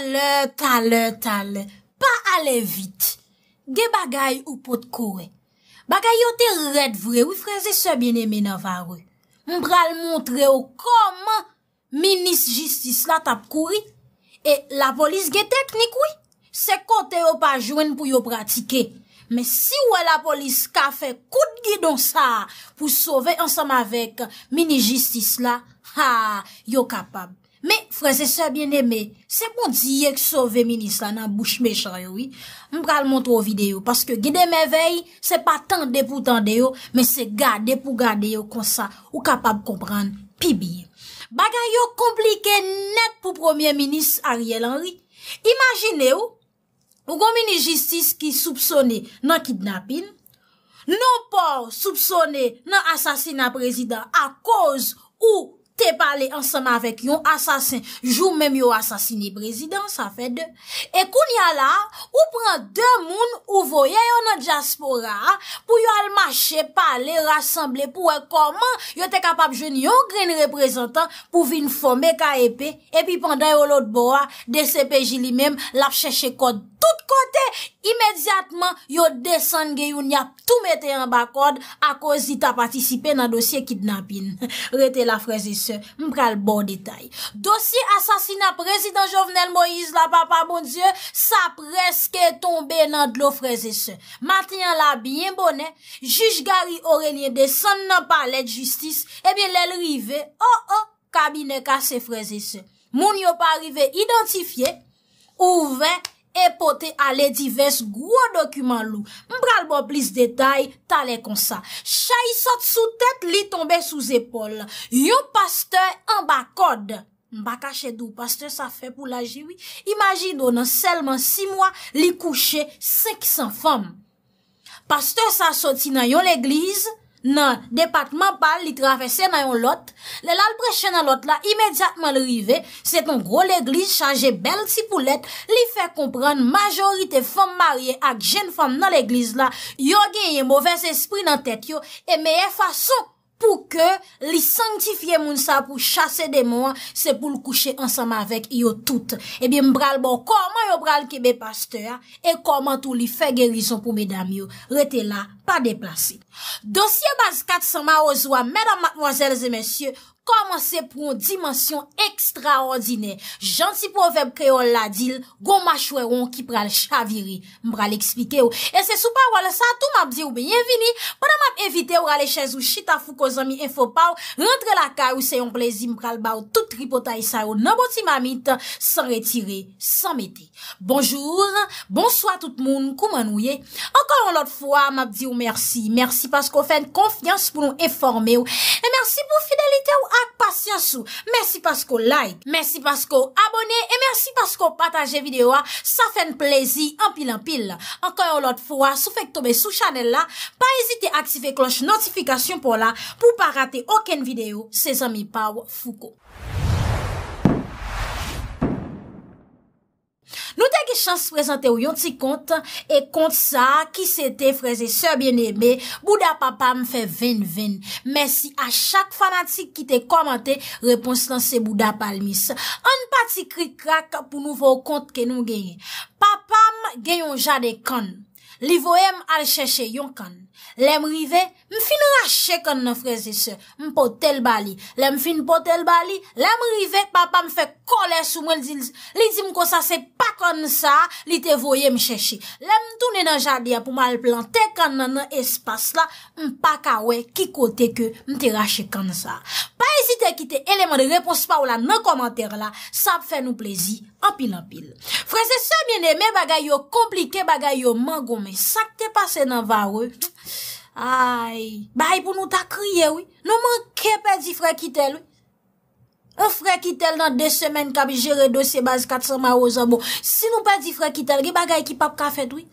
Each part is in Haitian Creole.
Taler, taler, taler, pa ale vit. Ge bagay ou pot kouwe. Bagay yo te red vwe, wifreze se bine mene varwe. Mpral montre yo kom, minis jistis la tap kouwe, e la polis ge teknik wwe. Se kote yo pa jwen pou yo pratike. Me si wè la polis ka fe kout gi don sa, pou sove ansam avek minis jistis la, ha, yo kapab. Me, freze bon se bien eme, se bon di yek sove minis la nan bouch mechay yo, m pral montro video, paske gide me vey, se pa tende pou tende yo, men se gade pou gade yo konsa ou kapab kompran pi bi. Bagay yo komplike net pou premier minis Ariel Henry. Imagine yo, ou gomeni jistis ki soupsone nan kidnapin, nou por soupsone nan asasina prezident a koz ou asasina, te pale ansama vek yon asasin. Jou mèm yon asasini prezident, sa fè dè. E koun ya la, ou pran dè moun ou voye yon an diaspora, pou yon almache pale rassemble pou wè koman yon te kapab jwen yon gren reprezentan pou vin fòmè ka epè, epi pandan yon lòt boa, DCPJ li mèm lap chèche kòd tout kòdè. Imediatman, yon desan ge yon yap tou mette yon bakòd akòz ita patisipe nan dosye kidnabin. Rète la frezise Mpral bon detay Dosye asasina prezident jovenel Moïse la papa bon die Sa preske tombe nan dlo freze se Matenyan la byen bonen Juj gari o renyen de san nan palet justice Ebyen eh lel rive o oh, o oh, kabine kase freze se Moun yo pa rive identifiye Ou ven Epote ale divers gwo dokuman lou. Mbral bo blis detay, talen konsa. Chay sot sou tet li tombe sou zepol. Yo pasteur an bakod. Mbakache dou, pasteur sa fe pou la jwi. Imagin donan selman si mwa li kouche sek san fom. Pasteur sa soti nan yo legliz. Nan, depakman bal li travese nan yon lot, le lal preche nan lot la imedjatman li rive, se ton gro l'eglise chanje bel si poulet, li fe kompran majorite fom marye ak jen fom nan l'eglise la, yo genye mouves espri nan tet yo, e meye fa souk. pou ke li sanktifiye moun sa pou chase de moun, se pou l kouche ansama vek yo tout. E bi mbral bon, koman yo bral ki be pasteur, e koman tou li fe gerison pou me dam yo, rete la pa deplase. Dosye baz kat sama ozwa, mèdam matmwazèl zè mèsyè, Koman se proun dimansyon ekstraordinè. Jansi pou veb kreol la dil, goun ma chwe ron ki pral chaviri. Mpral ekspike ou. E se sou parwal sa, tou map di ou beyevini. Pwana map evite ou rale chèz ou chita fou kozomi e fopaw, rentre la ka ou se yon plezim pral ba ou tout ripotay sa ou naboti mamit, san retire, san mete. Bonjour, bonsoi tout moun, kouman ou ye. Ankol an lot fwa, map di ou mersi. Mersi paskou fèn konfians pou nou eforme ou. E ak pasyansou. Mersi pasko like, mersi pasko abone, e mersi pasko pataje videwa, sa fen plezi anpil anpil la. Ankoy ou lot fwa, sou fek tobe sou chanel la, pa ezite aktife kloche notifikasyon pou la, pou pa rate oken videyo, se zami paw fuko. Nou teke chans prezante ou yon ti kont e kont sa ki se te freze se bien ebe, bouda papam fe ven ven. Mersi a chak fanatik ki te komante repons lanse bouda palmis. An pati krik rak pou nou vò kont ke nou genye. Papam genyon jade kan. Livoyem al chèche yon kan. Lèm rive, m fin rache kon nan freze se, m potel bali. Lèm fin potel bali, lèm rive, papa m fe kole sou mwen. Li di m ko sa se pa kon sa, li te voye m cheshi. Lèm toune nan jadia pou m al plante kon nan espas la, m pa kawe ki kote ke m te rache kon sa. Pa esite ki te eleman de repons pa ou la nan komenter la, sa pfe nou plezi, anpil anpil. Freze se m yene, me bagay yo komplike, bagay yo man gome, sa k te pase nan vare. Ayy, bay pou nou ta kriye wè Non mwen ke pe di fre kitel wè On fre kitel nan de semen Kab jere dosye baz kat sa ma ozanbo Sin nou pe di fre kitel Ge bagay ki pap ka fet wè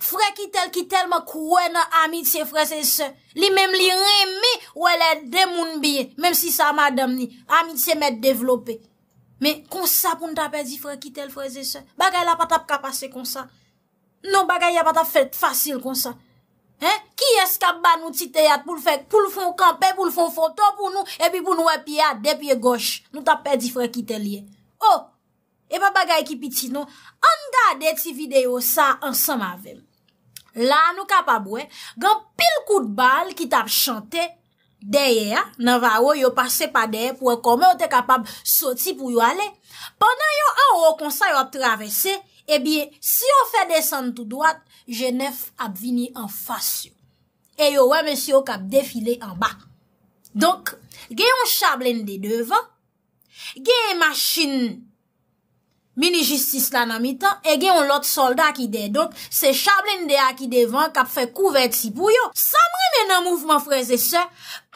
Fre kitel kitel Mwen kwen an amit se fre se se Li mem li reme wè le demoun biye Mem si sa madam ni Amit se met devlope Men konsa pou nou ta pe di fre kitel fre se se Bagay la patap ka pase konsa Non bagay ya patap fet fasil konsa Ki yes kap ba nou ti te yad pou l fèk pou l fon kampe, pou l fon foton pou nou, epi pou nou epi yad depi e goch, nou tap pe di frekite liye. O, oh! epa bagay ki piti nou, an gade ti video sa ansam avem. La nou kapab we, gan pil kout bal ki tap chante, deye ya, nan va ou yo pase pa deye pou e kome ou te kapab soti pou yo ale. Pendan yo an ou konsa yo travese, ebi si yo fe desen tout doat, Genèf ap vini an fas yo. E yo wè mèsy yo kap defile an ba. Donk, gen yon chablen de devan, gen yon machin mini-justis lan an mitan, e gen yon lot solda akide. Donk, se chablen de akidevan kap fe kouvèd si pou yo. San mè men an mouvman freze se,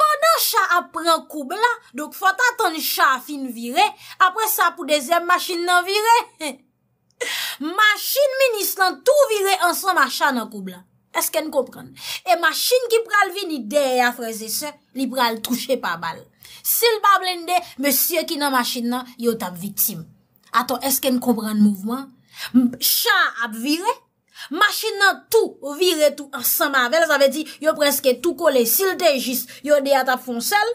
pandan chan ap pran kouvèd la, donk fota ton chan fin vire, apre sa pou dezem machin nan vire. Machin menis nan tou vire ansan machan nan koubla Esken komprende? E machin ki pral vini deye a fraze se Li pral touche pa bal Sil pa blende, monsye ki nan machin nan Yo tab vitim Aton, esken komprende mouvman? Machin nan tou vire ansan Mavel zave di yo preske tou kole Sil deye jist, yo deye tab fonsel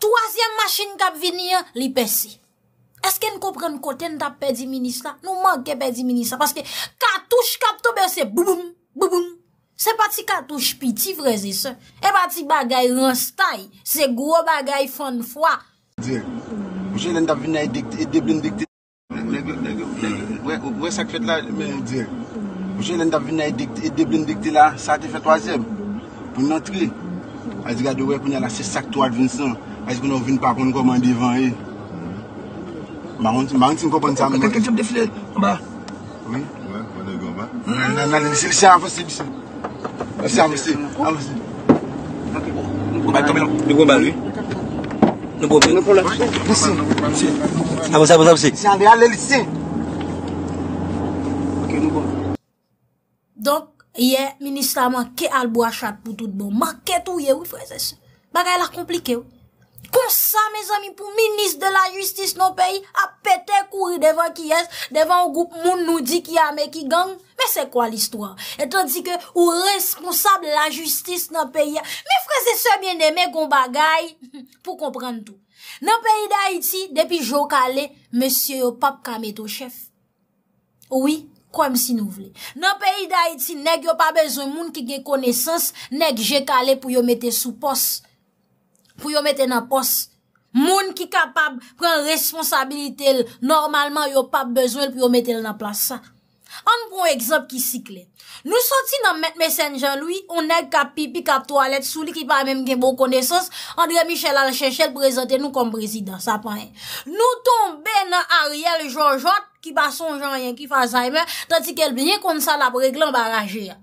Troasyen machin kap vini Li pesi Eske n kopren kote n tap pedi minis la? Nou manke pedi minis la? Paske katouche katoube se boum, boum. Se pati katouche piti vreze se. E pati bagay rastay. Se gro bagay fon fwa. Dye, mwen jen lenda vina e dikte, e deblin dikte. Ou e sak fèt la men? Dye, mwen jen lenda vina e dikte, e deblin dikte la. Sa te fèt wazem? Poun nantri? Azi gade wè koun ala se sak toad vin san? Azi koun ou vin pa kon koman divan e? Mwantin kopan tan mwen. Kèkèkèm defle, mba. Mwen, mwen, mwen. Mwen nan nan nan, lisi lisi an fòsi lisi. Lisi an lisi, an lisi. Mwen kòpè, mwen kòpè. Lisi an lisi, an lisi. Donk, ye, ministra man ke albo a chat pou tout bon. Ma ketou ye wif wè zè si. Bagay la komplike wè. Kon sa, me zami, pou minis de la justis nan peyi, apete kouri devan ki es, devan ou goup moun nou di ki yame ki gang, me se kwa l'istwa, etan di ke ou responsable la justis nan peyi, me freze se bien de men kon bagay pou komprende tou. Nan peyi da iti, depi jo kale, monsye yo pap kamet ou chef. Ouwi, kwa msi nou vle. Nan peyi da iti, nek yo pa bezoun moun ki gen konesans, nek je kale pou yo mette sou posse. pou yon mette nan pos. Moun ki kapab pren responsabilite l, normalman yon pap bezwen l pou yon mette l nan plas sa. An mpon ekzop ki sikle. Nou soti nan met mesenjan lwi, on ek kap pipi, kap toalet, souli ki pa mèm gen bon konesos, André Michel Alchechel prezante nou kom prezident, sa panen. Nou tonbe nan Ariel Jorjot, ki bason jan yon ki fazan yon, ta ti kel blyen kon sa la prek lan baraje ya.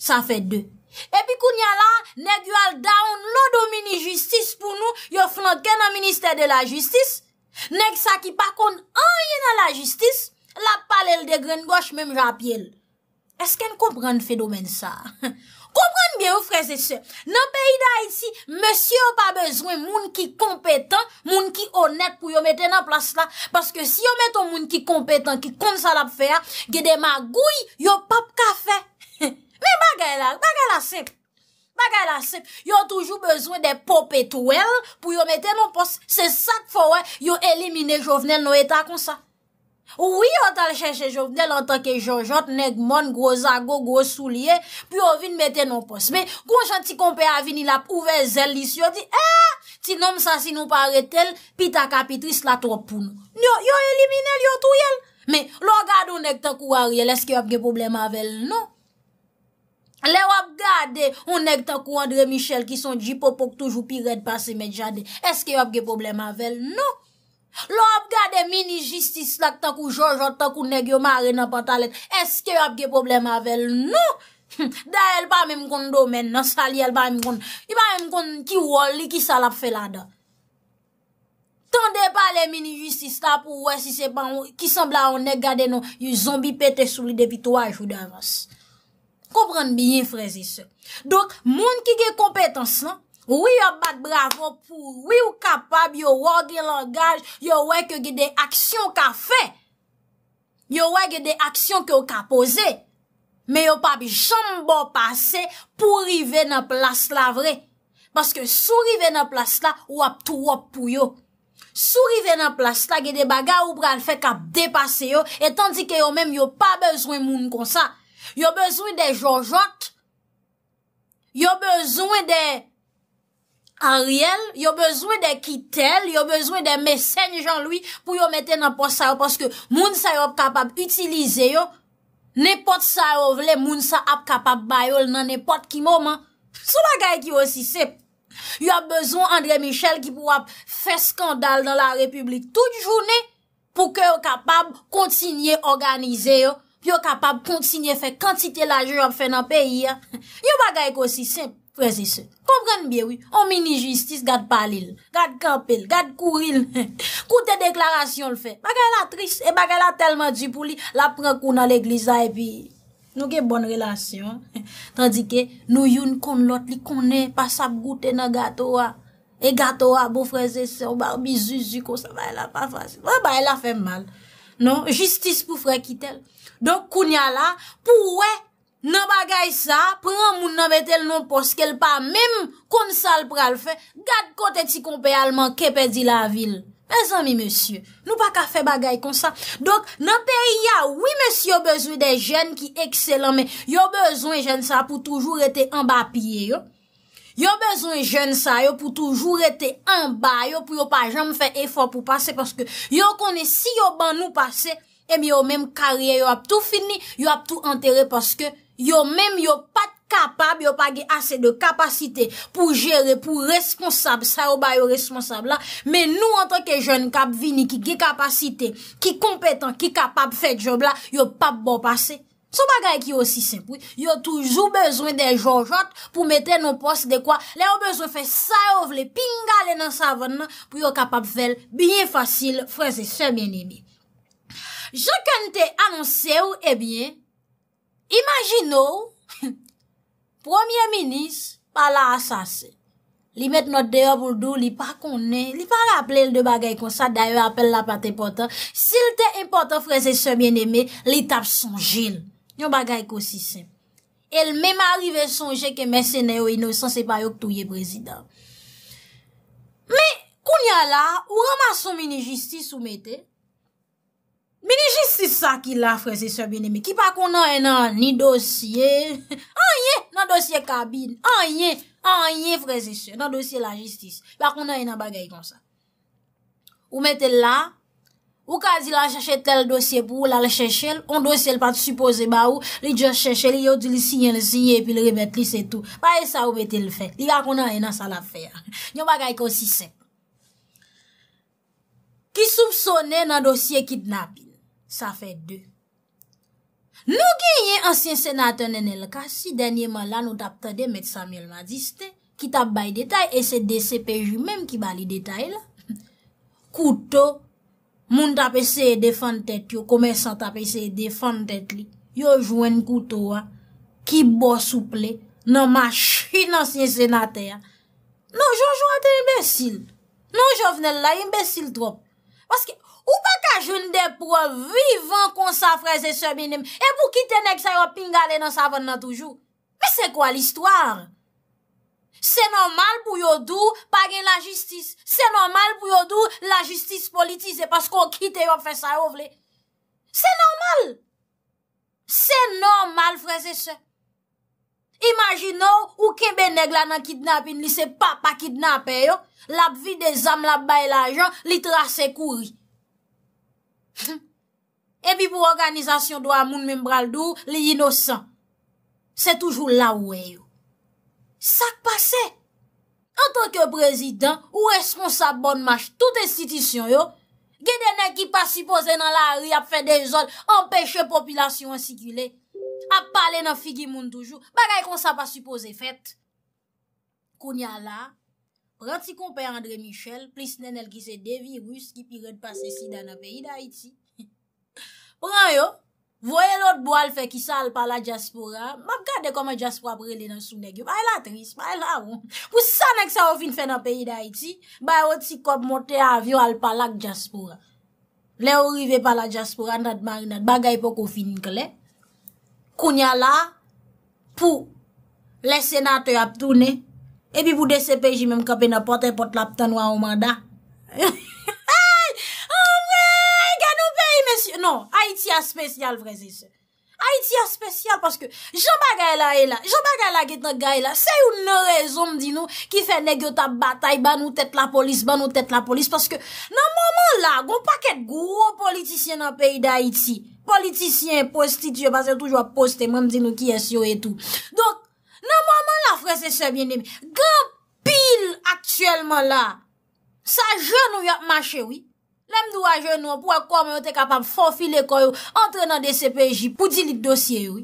Sa fe dè. Epi koun ya la, neg yal daoun lo domini jistis pou nou, yo flanke nan minister de la jistis, neg sa ki pakon anye nan la jistis, la pale l de gren bosh mem rapye l. Esken kompran fedomen sa? Kompran bien ou freze se, nan peyi da ici, monsi yo pa bezwen moun ki kompetan, moun ki onek pou yo mette nan plas la, paske si yo mette moun ki kompetan ki kont sa la pfea, gede ma gouy yo pap kafe. Me bagay la, bagay la sep. Bagay la sep. Yo toujou bezwen de pop etouel pou yo mette non pos. Se sak fowè, yo elimine jovnel nou etakonsa. Ouwi yo tal chèche jovnel, an tanke jojot, negmon, grozago, groz souliye, pou yo vin mette non pos. Men, konjan ti kompe avini lap, ouve zel lis, yo di, eee, ah, ti nom sa si nou pare tel, pi ta kapitris la to pou nou. Yo, yo elimine lyo touyel. Men, lò gado nek te kou arye, leske yo apge poublem avèl nou. Le wap gade ou neg takou André Michel ki son djipo pok toujou pi red pa se medjade, eske wap ge problem avel nou? Le wap gade mini justice lak takou Georges lak takou neg yo mare nan patalet, eske wap ge problem avel nou? Da el pa mèm kondou men nan sali el pa mèm kondou, i pa mèm kondou ki wol li ki salap felada. Tande pa le mini justice lak pou wè si sepan ki sembla ou neg gade nou yu zombi pète souli de pitouaj ou de avans. Komprenn biyen frezi se. Don, moun ki ge kompetans nan, wiy ap bat bravo pou wiy ou kapab yo wak gen langaj, yo wak gen gen de aksyon ka fe. Yo wak gen de aksyon ke ou ka pose. Me yo pap jambon pase pou rive nan plas la vre. Paske sou rive nan plas la, wap tou wap tou yo. Sou rive nan plas la, gen de baga ou pral fe kap depase yo etan di ke yo men yo pa bezwen moun kon sa. Yo bezwen de Jojot, yo bezwen de Ariel, yo bezwen de Kitel, yo bezwen de Messeigne Jean-Louis pou yo mette nan pos sa yo. Paske moun sa yo ap kapab utilize yo, nepot sa yo vle moun sa ap kapab bayol nan nepot ki mouman. Sou la gay ki yo si sep, yo ap bezwen André Michel ki pou ap fe skandal nan la republik tout joune pou ke yo kapab kontinye organize yo. Pyo kapab kontsigne fè kantite la jèrop fè nan peyi. Yo bagay ko si se freze se. Komprende biye wè. O mini justice gade palil. Gade kampil. Gade kouril. Koute deklarasyon l fè. Bagay la tris. E bagay la telman di pou li la pren kou nan l eglisa e pi. Nou ke bon relasyon. Tandike nou youn kon lot li konen. Pasap gouten nan gato wa. E gato wa bo freze se. Ou barbi zu zu ko. Sa bagay la pa fasi. Ba bagay la fè mal. Non, jistis pou fre kitel. Donk, kounya la, pou we, nan bagay sa, pran moun nan betel non poskel pa, mem kon sal pral fe, gad kote ti kompe alman kepe di la vil. Bezami, monsye, nou pa ka fe bagay kon sa. Donk, nan pe ya, oui monsye yo bezon de jen ki ekselan, men yo bezon jen sa pou toujou rete an bapye yo. Yo bezon jen sa, yo pou toujou rete an ba, yo pou yo pa jom fe efor pou pase, paske yo kone si yo ban nou pase, e mi yo men karye, yo ap tou fini, yo ap tou entere, paske yo men yo pa kapab, yo pa ge ase de kapasite pou jere, pou responsab, sa yo ba yo responsab la, men nou an tanke jen kap vini ki ge kapasite, ki kompetan, ki kapab fe job la, yo pa bo pase. So bagay ki yo si sempuy, yo toujou bezwen de jorjot pou mette nou pos de kwa. Le yo bezwen fe sa yo vle pinga le nan sa ven nan pou yo kapap vel biye fasil freze semen eme. Je kante anonse ou ebyen, eh imagino, Premier Ministre pa la asase. Li mette not de yo pou l'dou, li pa kone, li pa rapple l de bagay kon sa, dayo rapple la pati potan. Si l te importan freze semen eme, li tap son jil. Yon bagay konsisen. El mèm arrive sonje ke mèsenè ou inosans se pa yon touye prezidam. Mè, koun ya la, ou ramason mini-justis ou mète, mini-justis sa ki la, frèze, sè bine mè, ki pa konan enan ni dosye, anye nan dosye kabine, anye, anye, frèze, sè, nan dosye la justice, pa konan enan bagay konsa. Ou mète la, Ou kazi la chache tel dosye pou ou la le chache el, on dosye el pati suppose ba ou, li djan chache el, yo di li sinye le sinye, pi le rebet li se tou. Pa e sa ou bete le fe, li ga konan ena sa la fe ya. Nyon pa gaye konsi se. Ki soub sonen nan dosye kitnap, sa fe de. Nou genye ansyen senat anen el kasi, denye man la nou tap tade met Samuel Maziste, ki tap bay detay, e se de sepe ju menm ki bali detay la. Kouto, Moun tapese e defan tet yo, komesan tapese e defan tet li. Yo jwen koutou an, ki bo souple, nan ma chi nan sin senate an. Non, jwen jwen an te imbesil. Non, jwen vnen la imbesil trop. Paske, ou pa ka jwen depo vivan kon sa freze seminem, e pou kite nek sa yo pingale nan savon nan toujou. Me se kwa l'histoire? Se normal pou yo dou Pagen la jistis Se normal pou yo dou la jistis politize Pas kon kite yo fe sa yo vle Se normal Se normal freze se Imagin nou Ou kebe neg la nan kidnapin Li se pa pa kidnapen yo La bi de zam la bay la jan Li trase kouri E bi pou organizasyon Do a moun membral dou Li inosan Se toujou la ou e yo Sak pase? En tanke prezident ou responsa bon match tout estitisyon yo, gede nen ki pa sipose nan la ri ap fe de zol, anpeche populasyon ansikile, ap pale nan figi moun toujou, bagay kon sa pa sipose fet. Koun ya la, pranti kon pe André Michel, plis nen el ki se devirus ki piret pase si dan an peyi da iti. Pran yo, Voye lot bo al fe ki sa al pala Djaspora, ma gade koman Djaspora prele nan sou negyo. Ma el a tris, ma el a ou. Pou sa nek sa ou fin fene peyi da iti, bay ou ti kop mote avyo al pala k Djaspora. Le ou rive pala Djaspora, anad marinat, bagay pou kou fin kle. Kounya la, pou, le senater ap toune, epi pou de sepeji menm kapen apote, potlap tanwa ou mada. Ha ha ha! Non, Haiti a spesyal vreze se. Haiti a spesyal paske Jamba Gaila e la. Jamba Gaila get nan Gaila. Se yon ne rezon mdi nou ki fe negyota batay ban ou tet la polis, ban ou tet la polis. Paske nan mwaman la, gwo pa ket gwo politisyen nan peyi da Haiti. Politisyen, postit, jè basè toujwa poste, mwen mdi nou ki esyo etou. Donk, nan mwaman la, vreze se vye nebi. Gan pil aktuelman la, sa jè nou yop mache wik. Lèm dwa jè nou, pou a komè ou te kapap fonfile koy ou, entre nan DCPJ pou di li dosye ou.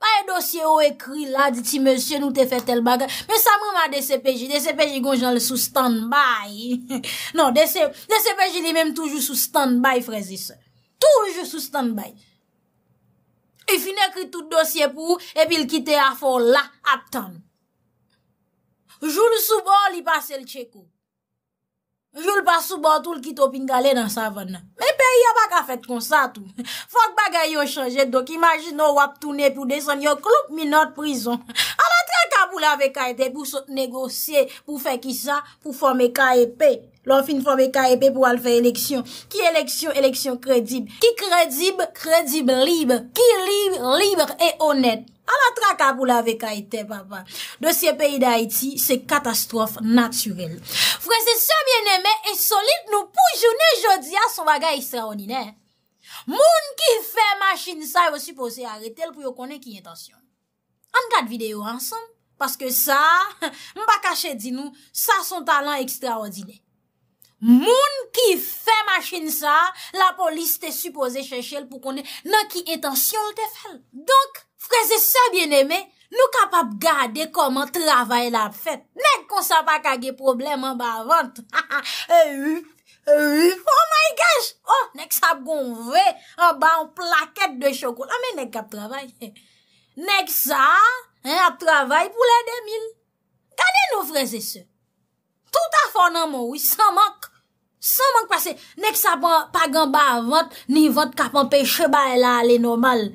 Baye dosye ou ekri la, diti, mèl, sè nou te fè tel bagè, mè sa mèm a DCPJ, DCPJ gonj nan le sou stand-by. Non, DCPJ li mèm toujou sou stand-by, frezise. Toujou sou stand-by. I e fin ekri tout dosye pou ou, e epi l'kite a for la, atan. Jou l'soubon, li pase l'chèkou. Vyoul pa sou bò tou l kito pingale dan sa vò nan. Me pe yon bak a fèt kon sa tou. Fok bagay yon chanje dok. Imajit nou wap tou ne pyo deson. Yon klop mi not prizon. Traka pou lave kaite pou sot negosye, pou fe ki sa, pou fome ka epe. Lon fin fome ka epe pou al fe eleksyon. Ki eleksyon, eleksyon kredib. Ki kredib, kredib libe. Ki libe, libe e onet. Ala traka pou lave kaite, papa. De se peyi da iti, se katastrofe natyrel. Fwese se mwen eme, e solit nou pou jounen jodi a son vaga ekstraonine. Moun ki fe masin sa, yo si posey aretel pou yo konen ki yon tasyon. An gade videyo ansan, paske sa, mba kache di nou, sa son talan ekstraordinè. Moun ki fè machin sa, la polis te suppose chèchèl pou konen nan ki etan siol te fèl. Donk, freze sa bien eme, nou kapap gade koman travay la fèt. Nèk konsa pa kage problem an ba vant. Ha ha, e yu, wi, e yu, wi, Oh my gosh, oh, nèk sap gon vè, an ba an plakèt de chokou, an mè nèk kap travay. Nèk sa, ap travay pou lè demil. Gane nou freze se. Tout a fon nan mou, san mank. San mank pas se. Nèk sa pa gan ba vant, ni vant ka pan peche bay la ale normal.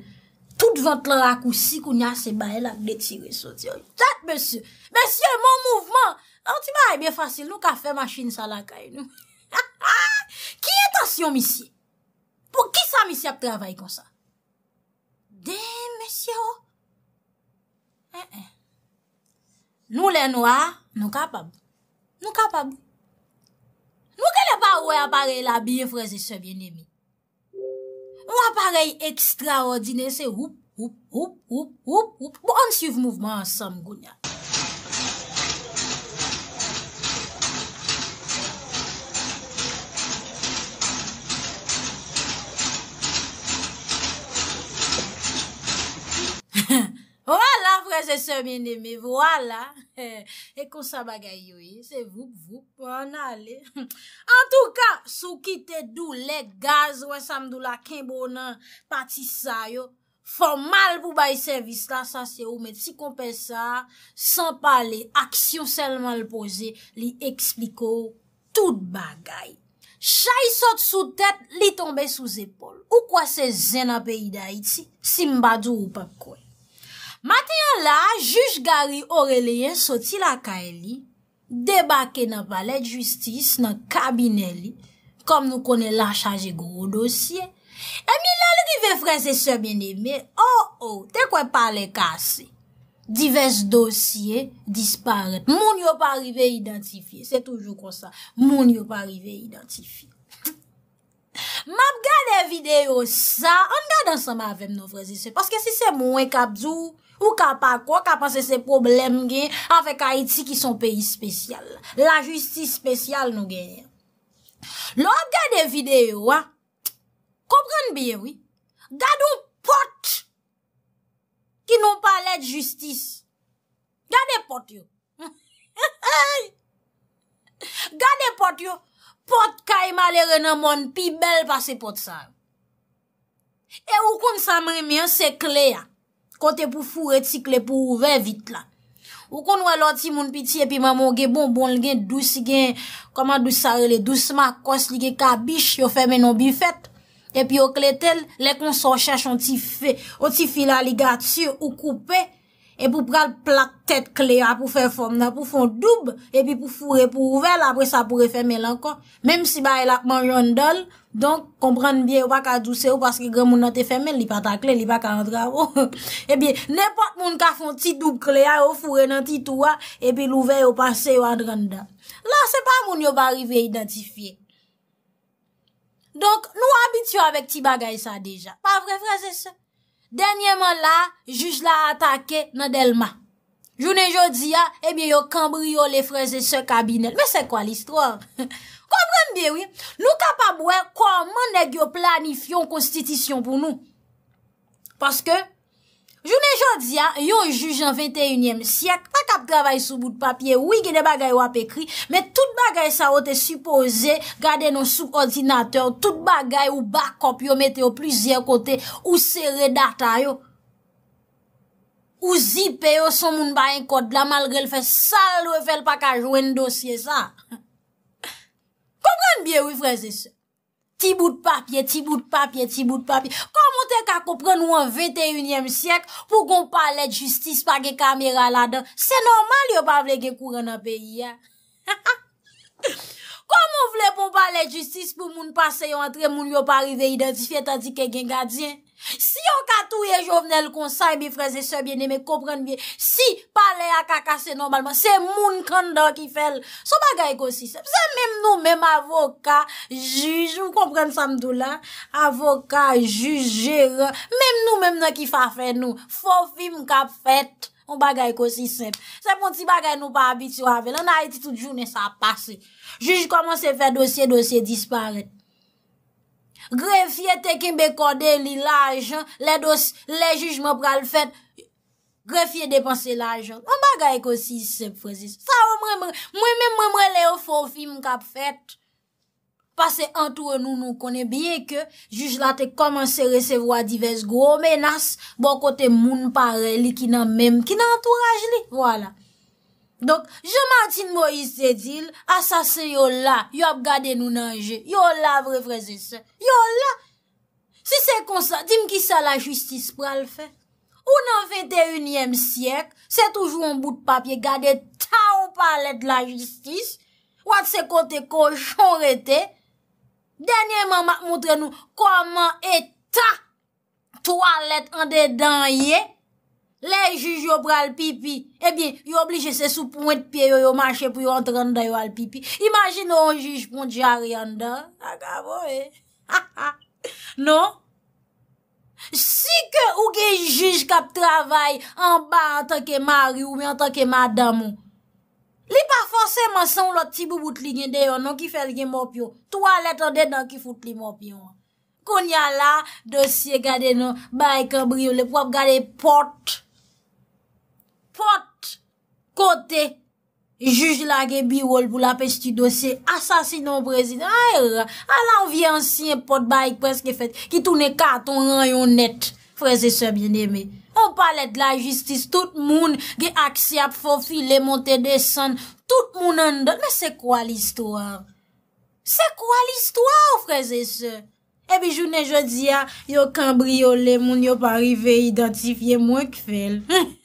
Tout vant lan akousi kou nyase bay la detire so. Oh, Tote mèsyo. Mèsyo, moun mouvman. An ti ba ay e ben fasil nou ka fe machin sa lakay nou. Ki etasyon misi? Pou ki sa misi ap travay konsa? De mèsyo. Eh, eh. Nou lè nou a, nou kapab. Nou kapab. Nou kele pa ou apare la biye freze sebyenemi. Ou apare ekstra ordine se hup, hup, hup, hup, hup, hup. Bo an siyuf mouvman ansam goun ya. Se se mwen deme, wala E kon sa bagay yoy Se vup vup, wana ale En tou ka, sou ki te dou Le gaz wensam dou la Ken bonan pati sa yo Fon mal pou bayi servis la Sa se ou, men si kon pe sa San pale, aksyon selman Le pose, li ekspliko Tout bagay Chay sot sou tet, li tombe Sou zepol, ou kwa se zena Pe yida iti, si mbadou ou pap kwen Matenyan la, juj gari Aurelien soti la kae li, debake nan valet justice nan kabine li, kom nou konen la chaje gwo dosye. Emi la li kive freze semen eme, oh oh, te kwen pale kase. Dives dosye disparete. Moun yo pa rive identifiye. Se toujou konsa, moun yo pa rive identifiye. Map gade video sa, an gade ansama avem nou freze semen, paske se se moun e kabzou, Ou ka pa kwa, ka pa se se problem gen avèk Haiti ki son peyi spesyal. La justi spesyal nou gen. Lò, gade videyo, wè. Kopren biye, wè. Gade ou pot ki nou pa lèd justice. Gade pot yo. Gade pot yo. Pot ka ima e lè renè moun pi bel pa se pot sa. E wè kon sa mè mè, se kle ya. kote pou fou retikle pou ouve vit la. Ou kon wè lò ti moun piti, epi maman ge bonbon bon, gen dousi gen, koman dousare le dousma, kos li ge kabish, yo fè menon bi fèt. Epi ok letel, lek on sò chèch an ti fè, an ti fila li gatsyè ou koupè, E pou pral plak tet kle a pou fèr fòm nan, pou fòm dub, e pi pou fòre pou ouvel, apre sa pou refèmè lankon. Mèm si ba elakman jondol, donk kompran biye ou baka djouse ou, paske gen moun nan te fèmè, li patakle, li baka andra. E biye, nèpot moun ka fòm ti dub kle a, ou fòre nan ti toua, e pi louve yo passe yo andrandan. La, se pa moun yo ba rive identifiye. Donk nou abit yo avèk ti bagay sa deja. Pa vre vre se se. Denyèman la, juj la atake nan delman. Jounen ah, eh jodi ya, ebyen yo kambriyo le freze se kabinet. Mè se kwa l'histoire? Kompren biye, nou kapabouè koman neg yo planifyon konstitisyon pou nou? Paske, Jounen jodyan, yon juj en 21e siyak, pa kap kravay sou bout papye, wi gine bagay wap ekri, men tout bagay sa wote suppose gade nou sou koordinateur, tout bagay ou bakop yo mete yo plizye kote, ou se redakta yo, ou zipe yo son moun bayen kod la, malgre l fè sal wè fè l pakaj wèn dosye sa. Kompran bie wifre zise. Tibou de papye, tibou de papye, tibou de papye. Koman te ka kopren nou an 21e siyek pou kon pale justice pa gen kamera la dan? Se normal yo pa vle gen kouran nan peyi ya. Koman vle pou pale justice pou moun pase yo antre moun yo pa rive identifiye ta di gen gadyen? Si yo ka touye jovenel konsay bi freze se biene, me kompren bi. Si pale a kakase normalman, se moun kanda ki fel. So bagay kosi sep. Se mèm nou mèm avoka, juj, mou kompren samdou la. Avoka, juj, jere, mèm nou mèm nou ki fa fe nou. Fofi mou kap fet, mou bagay kosi sep. Sep moun ti bagay nou pa abitio ave. Lan a iti tout jounen sa pase. Juj koman se fe dosye, dosye disparete. Gre fye te kembe kode li la ajan, le dos, le juj me pral fet, gre fye depanse la ajan. An bagay ko si sep fazi. Sa ou mwen mwen, mwen mwen mwen le ou fon fi mkap fet. Pase antou an nou nou konen bie ke, juj la te komanse resevo a divers gro menas, bon kote moun pare li ki nan menm, ki nan antouraj li, wala. Donk, Jean-Martin Moïse se dil, asase yo la, yo ap gade nou nanje, yo la vre freze se, yo la. Si se konsa, dim ki sa la justis pral fe. Ou nan 21e syek, se toujou an bout papye gade ta ou palet la justis, ou at se kote kouj chon rete, denye mamak moutre nou koman et ta toalet an dedan yey, Le yi juj yo pral pipi, ebyen, eh yo oblije se sou poun et piye yo yo manche pou yo entran da yo al pipi. Imajine yo yon juj poun di a rian dan, ak avon e. Non? Si ke ou ge yi juj kap travay an ba an tanke mari ou mi an tanke madame ou, li pa fosèman san lò tibou bout li gen de yo nan ki fel gen mop yo. Twa letan de dan ki fout li mop yo. Konya la, dosye gade nan, baye kabriyo, le pwap gade pot. Pot, kote, juj la ge bi wol pou la pestu dosye, asasinon prezid. Ay, alan vi ansyen pot bay kwen se ge fet, ki toune katon ran yon net, freze se bine me. On pale de la justice, tout moun ge aksyap fofile monte de san, tout moun an don. Me se kwa l'histoire? Se kwa l'histoire, freze se? Ebi jounen je diya, yo kambriole, moun yo pa rive identifiye mwen ke fel.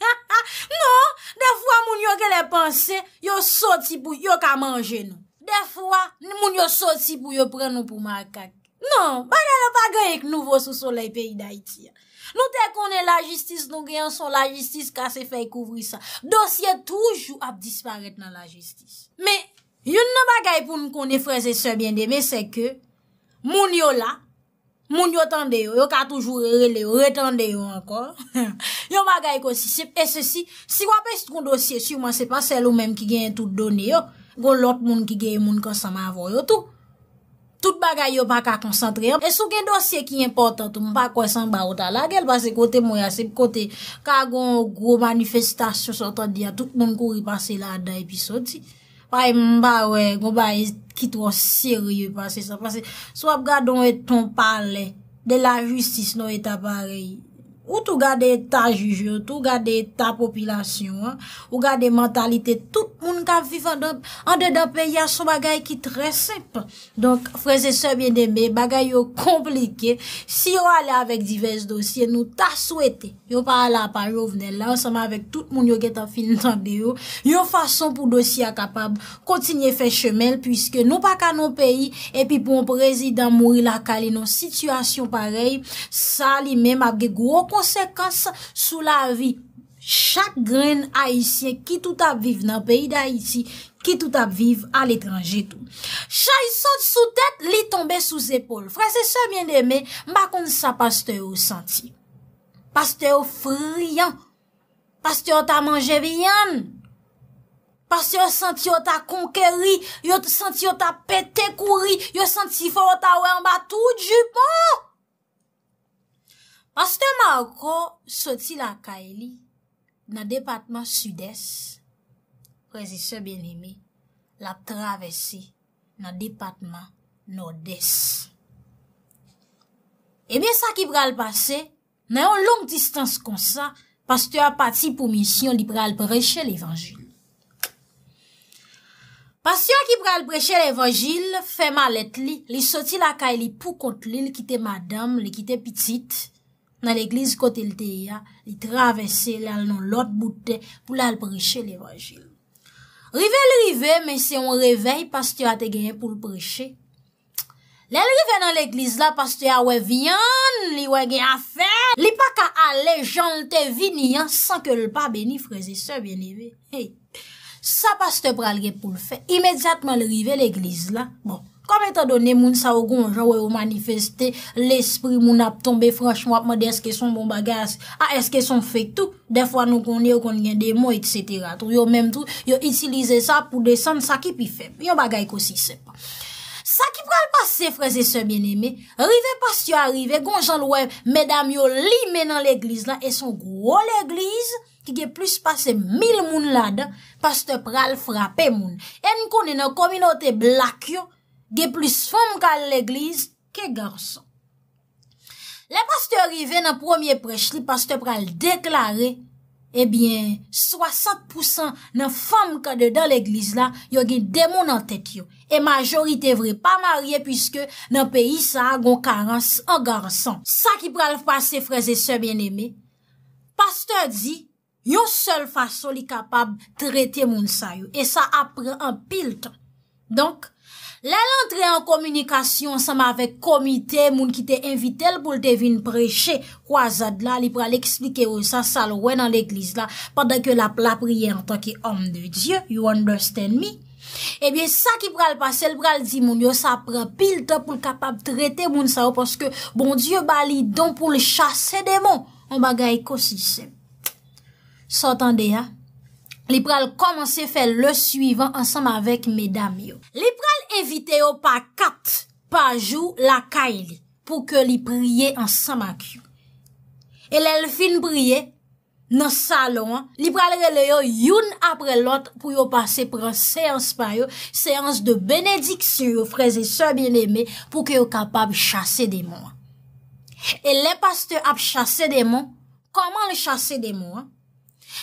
Non, defwa moun yo ke le panse, yo soti pou yo ka manje nou. Defwa, moun yo soti pou yo pren nou pou makak. Non, bagay nou bagay ek nouvo sou solei peyi da iti ya. Nou te konen la jistis, nou gen son la jistis ka se fey kouvri sa. Dosye toujou ap disparet nan la jistis. Me, yon nou bagay pou nou konen freze sebyen deme se ke moun yo la, Moun yo tande yo, yo ka toujou re le yo, re tande yo ankon. Yon bagay kon si sip, e se si, si wapen sit kon dosye, si wman se pa sel ou menm ki genye tout donye yo, kon lot moun ki genye moun kon sa ma avoye yo tout. Tout bagay yo pa ka konsantre yo. E sou gen dosye ki importan tou, mou pa kwen san ba ou ta la, gel pa se kote mou ya, se kote ka gon gro manifestasyon, sotan diya, tout moun kou ripase la da episode si. Wè mba wè, wè mba wè, e, kito wè siri wè pa se sa pa se. Swap gwa don wè ton pale, de la justis non wè ta pare yi. ou tou gade ta jujou, tou gade ta popilasyon, ou gade mentalite, tout moun ka viv an de da peyi aso bagay ki tre sep. Donk, freze se bien deme, bagay yo komplike, si yo ale avek divez dosye nou ta souwete, yo pa ala pa rovne la, ansama avek tout moun yo geta finitande yo, yo fason pou dosye akapab kontinye fe chemel, pwiske nou pa ka nou peyi epi pou moun prezident mou ilakali nou situasyon parey, sa li mem apge gwo kon konsekans sou la vi chak gren ayisyen ki tout ap viv nan peyi da iti, ki tout ap viv al etranjitou. Chay sot sou tet li tombe sou zepol. Frase se mien deme, mba kon sa paste ou santi. Paste ou friyan. Paste ou ta manje viyan. Paste ou santi ou ta konkeri. Paste ou santi ou ta pete kouri. Paste ou santi ou ta wè mba tout jupan. Pasteur Marco soti la kaeli nan depatman sudès, prezise ben limi, la travesi nan depatman nordès. Emen sa ki pral pase, nan yon long distance konsa, pasteur pati pou misyon li pral preche l'Evangile. Pasteur ki pral preche l'Evangile, fe malet li, li soti la kaeli pou kont li, li kite madam, li kite pitit. nan l'Eglise kote l'te ya, li travesse, li al nan lot bouten pou li al preche l'Evangil. Rive l'rive, men se on revei, pastyo a te genye pou l'preche. Li al rive nan l'Eglise la, pastyo a we vyan, li we genye a fe, li pa ka ale, jol te viniyan, san ke l'pa beni freze se vini ve. Sa pastyo pral genye pou l'fe, imedjatman l'rive l'Eglise la, bon. Kome ta donen moun sa ou gonja wè ou manifeste l'espri moun ap tombe franche mwap mwen de eske son bon bagay as, ah, a eske son fek tou, defwa nou konye ou konye demon, etc. Tou yo mèm tou, yo itilize sa pou desen sa ki pi feb, yon bagay kousi se pa. Sa ki pral pase, frese se mwen eme, rive pas yo a rive, gonjan lwè, medam yo li men nan l'eglize la, e son gwo l'eglize ki ge plus pase mil moun la da, pas te pral frape moun, en konye nan kominote blakyon, ge plis fom ka l'eglize ke garson. Le pasteur ive nan promye prech li, pasteur pral deklare, ebyen, 60% nan fom ka de dan l'eglize la, yo gen demou nan tet yo, e majorite vre pa marye, pwiske nan peyi sa agon karense an garson. Sa ki pral pase fraze se bieneme, pasteur di, yo sol fason li kapab trete moun sayo, e sa apre an pil tan. Donk, La lan tre an komunikasyon sa ma avek komite moun ki te invite l pou l te vin preche kwa zad la, li pral eksplike ou sa sal wè nan l eglise la, padan ke la pla priye an toke om de Diyo, you understand me? Ebyen eh sa ki pral pase, l pral di moun yo sa pral pilte pou l kapap trete moun sa ou, paske bon Diyo bali don pou l chase de moun, mou bagay kosise. Sa otande ya? Li pral komanse fè le suivant ansam avèk medam yo. Li pral evite yo pa kat pa jou la kaili pou ke li priye ansam akyou. E lèl fin priye, nan salon, li pral rele yo youn apre lot pou yo pase pran seyans pa yo, seyans de benedik si yo freze so bien eme pou ke yo kapab chase demon. E lèl pastè ap chase demon, koman le chase demon?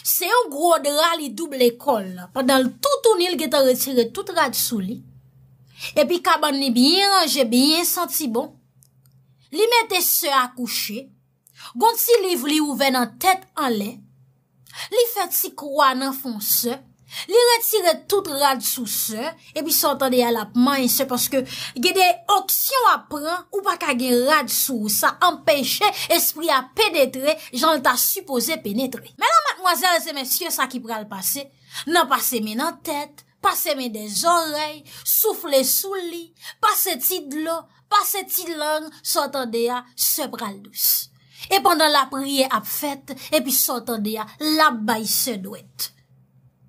Se yon gro dra li double ekol la, padan l toutounil getan retire tout rad sou li, epi kaban li biyen ranje, biyen santi bon, li mette se akouche, gont si liv li ouve nan tet an len, li fet si kwa nan fon se, Li retire tout rad sou se, epi sotan de a la pman se, paske gede oksyon a pran, ou pa kage rad sou sa, empenche espri a penetre, jan ta supose penetre. Menan matmoazel, se men sye sa ki pral pase, nan pase men an tete, pase men de zorey, soufle sou li, pase ti dlo, pase ti lang, sotan de a se pral douce. E pandan la priye ap fete, epi sotan de a la bay se dwet.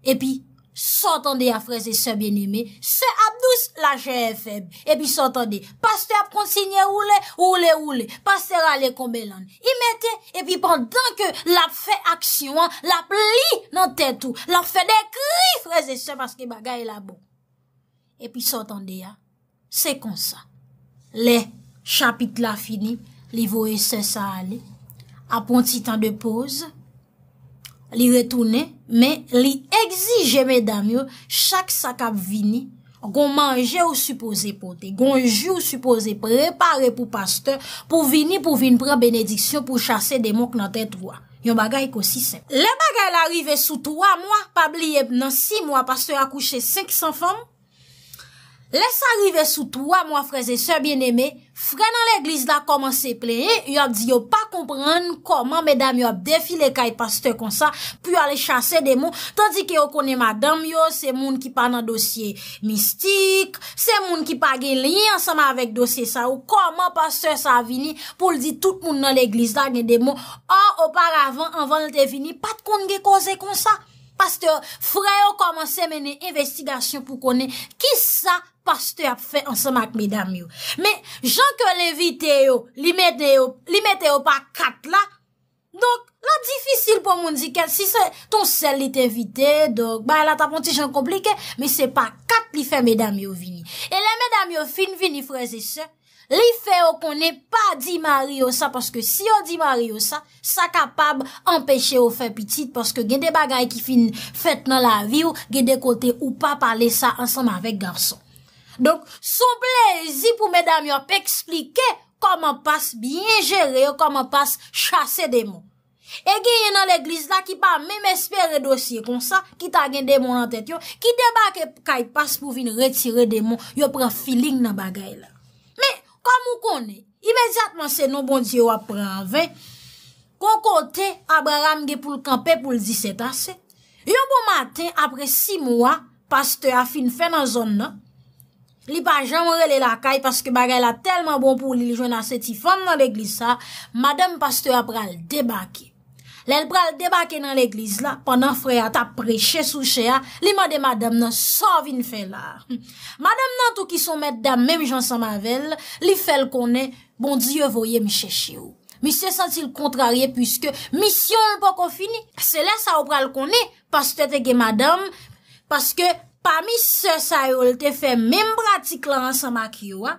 E pi sotande a freze se bieneme, se abdous la GFM. E pi sotande, paste ap konsigne oule, oule, oule. Paste rale konbelan. I mette, e pi pandan ke la fe aksyon, la pli nan tetou. La fe bon. de kri freze se, paske bagay la bon. E pi sotande a, se konsa. Le chapit la fini, li voe se sa ale. A pon titan de pose. li retounen, men li egzi jeme damyo, chak sakap vini, gon manje ou supose pote, gon ju ou supose prepare pou pastor, pou vini pou vin pran benediksyon, pou chase demok nan tet vwa. Yon bagay ko si sep. Le bagay la rive sou 3 mwa, pabliyeb nan 6 mwa, pastor akouche 500 fam, Lesa rive sou to a mwa freze se bien eme, fre nan l'eglise la koman se pleye, yo ap di yo pa komprende koman me dam yo ap defile kay pasteur kon sa, pu yo ale chase de moun, tandi ki yo konen madame yo, se moun ki pa nan dosye mistik, se moun ki pa gen lini ansama avèk dosye sa, ou koman pasteur sa avini pou ldi tout moun nan l'eglise la gen de moun, an oparavan anvan lte vini, pat kon ge koze kon sa. Pasteur, fre yo koman se mene investigasyon pou konen, ki sa? pas te ap fè ansem ak medam yo. Me, jan ke le vitè yo, li metè yo pa kat la, donk, la difisil pou moun diken, si se ton sel li te vitè, donk, ba la tapon ti jan komplike, me se pa kat li fè medam yo vini. E le medam yo fin vini freze se, li fè yo konen pa di mari yo sa, paske si yo di mari yo sa, sa kapab empèche yo fè pitit, paske gen de bagay ki fin fèt nan la vi yo, gen de kote ou pa pale sa ansem avèk ganson. Donk, sou plezi pou mèdame yo pe eksplike koman pas byen jere yo, koman pas chase demon. E gen yon nan l'eglise la ki pa mèm espere dosye kon sa, ki tagyen demon nan tèt yo, ki deba ke kaj pas pou vin retire demon, yo pren filin nan bagay la. Me, kon mou konè, imediatman se nou bon diyo apre avè, kon kote Abraham ge pou l'kampè pou l'di setase, yo bon matè apre si mwa, paste ya fin fè nan zon nan, li pa janmre li lakay paske bagay la telman bon pou li li jwena se ti fan nan l'eglise sa, madame pasteur a pral debake. Le l pral debake nan l'eglise la, panan freya ta preche souchea, li madame nan sovin fe la. Madame nan tou ki son met dam mem jansan mavel, li fel konen, bon diyo voye mi cheshe ou. Mi se senti l kontrariye pwiske misyon l po kon fini, se lesa ou pral konen, pastete ge madame, paske, Pamis se sa yo lte fe mem pratik lan ansan mak yo,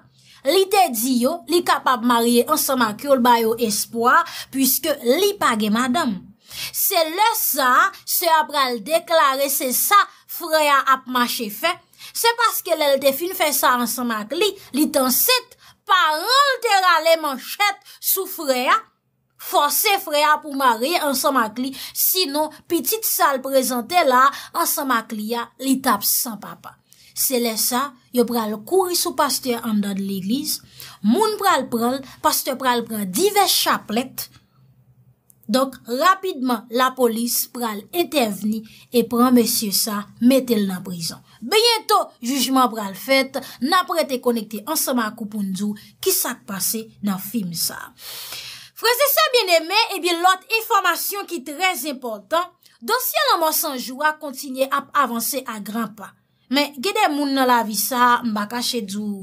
li te di yo li kapap marye ansan mak yo lbayo espoa pwiske li page madam. Se le sa, se ap ral deklare se sa freya ap mache fe, se paske le lte fin fe sa ansan mak li, li tan set, pa anl tera le manchet sou freya. Fose fre a pou mare an sa makli. Sinon, pitit sal prezante la, an sa makli a li tap san papa. Se le sa, yo pral kouri sou pasteur an do de l'iglize. Moun pral pral, pasteur pral pral diverse chaplet. Dok, rapidman la polis pral interveni e pran monsie sa metel nan prizon. Beyento, jujman pral fet, nan prete konekte an sa makou pounzou ki sak pase nan fim sa. Freze se eh bien eme, ebi lot informasyon ki trez importan, donsyan anman sanjou a kontinye ap avanse a gran pa. Men, gede moun nan la vi sa, mbakache djou,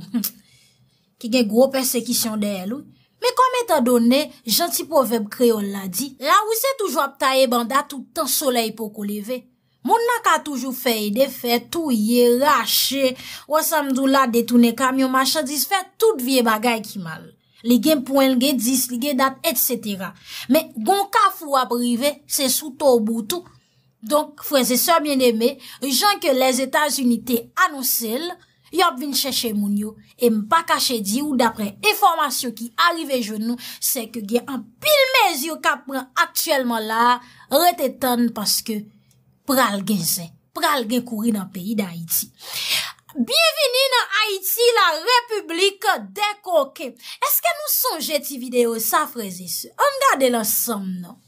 ki gen gwo persekisyon de elou. Men, kome ta done, janti poveb kreol la di, la wise toujou ap ta ebanda toutan soley pou kouleve. Moun nan ka toujou feyide, fey touye, rache, ou sa mdou la detoune kamyon machadis fey tout vie bagay ki mal. li gen poen li gen dis, li gen dat, etc. Me, gon ka fwa brive, se sou tou boutou. Donk, fwen se so mwen eme, jan ke les Etats Unite anonsel, yon vin chèche moun yo, e m pa kache di ou dapre informasyon ki arrive joun nou, se ke gen an pil mezi yo kapren aktuelman la, rete ton paske pral gen zè, pral gen kouri nan peyi da iti. Bienveni nan Haiti, la Republike de Koke. Eske nou son jeti video sa freze se? On gade lansam nan.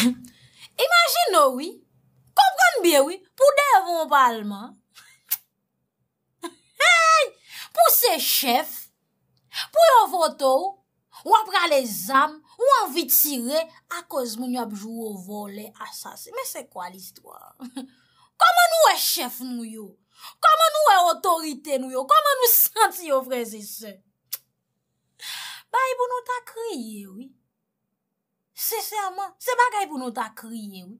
imagine oh, ou, komprende biye, pou devon palman, pou se chef, pou yo voto, wapran le zam, wapran le tir, akos moun yo abjou, wapran le asas, mè se kwa l'istwa? Koman nou e chef nou yo? Koman nou e otorite nou yo? Koman nou senti yo freze se? Bayi, pou nou ta kriye, wik, Se serman, se bagay pou nou ta kriye ou.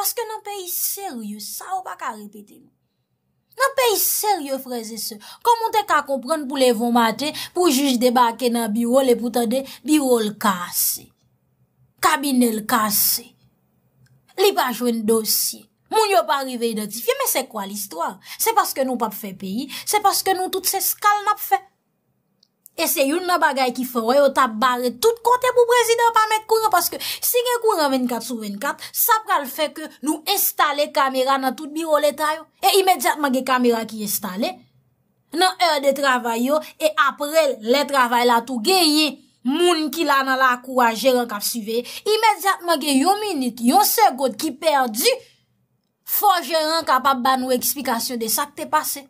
Paske nan peyi seryou, sa ou pa ka repete ou. Nan peyi seryou freze se, komon te ka kompran pou le von mate, pou juj debake nan biwo le pou tade, biwo l kase. Kabine l kase. Li pa jwen dosye. Moun yo pa rive identifiye, men se kwa l istwa? Se paske nou pa pfe peyi, se paske nou tout se skal na pfe peyi. E se yon nan bagay ki fwe, yo tap bare tout kote pou prezident pa met kouran. Paske si gen kouran 24 sou 24, sa pral fwe ke nou estale kamera nan tout biro letay yo. E imedjatman gen kamera ki estale, nan eur de travay yo, e aprel le travay la tou gen ye moun ki lan ala akoura jeren kap suve, imedjatman gen yon minute, yon segot ki perdi, fon jeren kap ap ban ou eksplikasyon de sa te pase.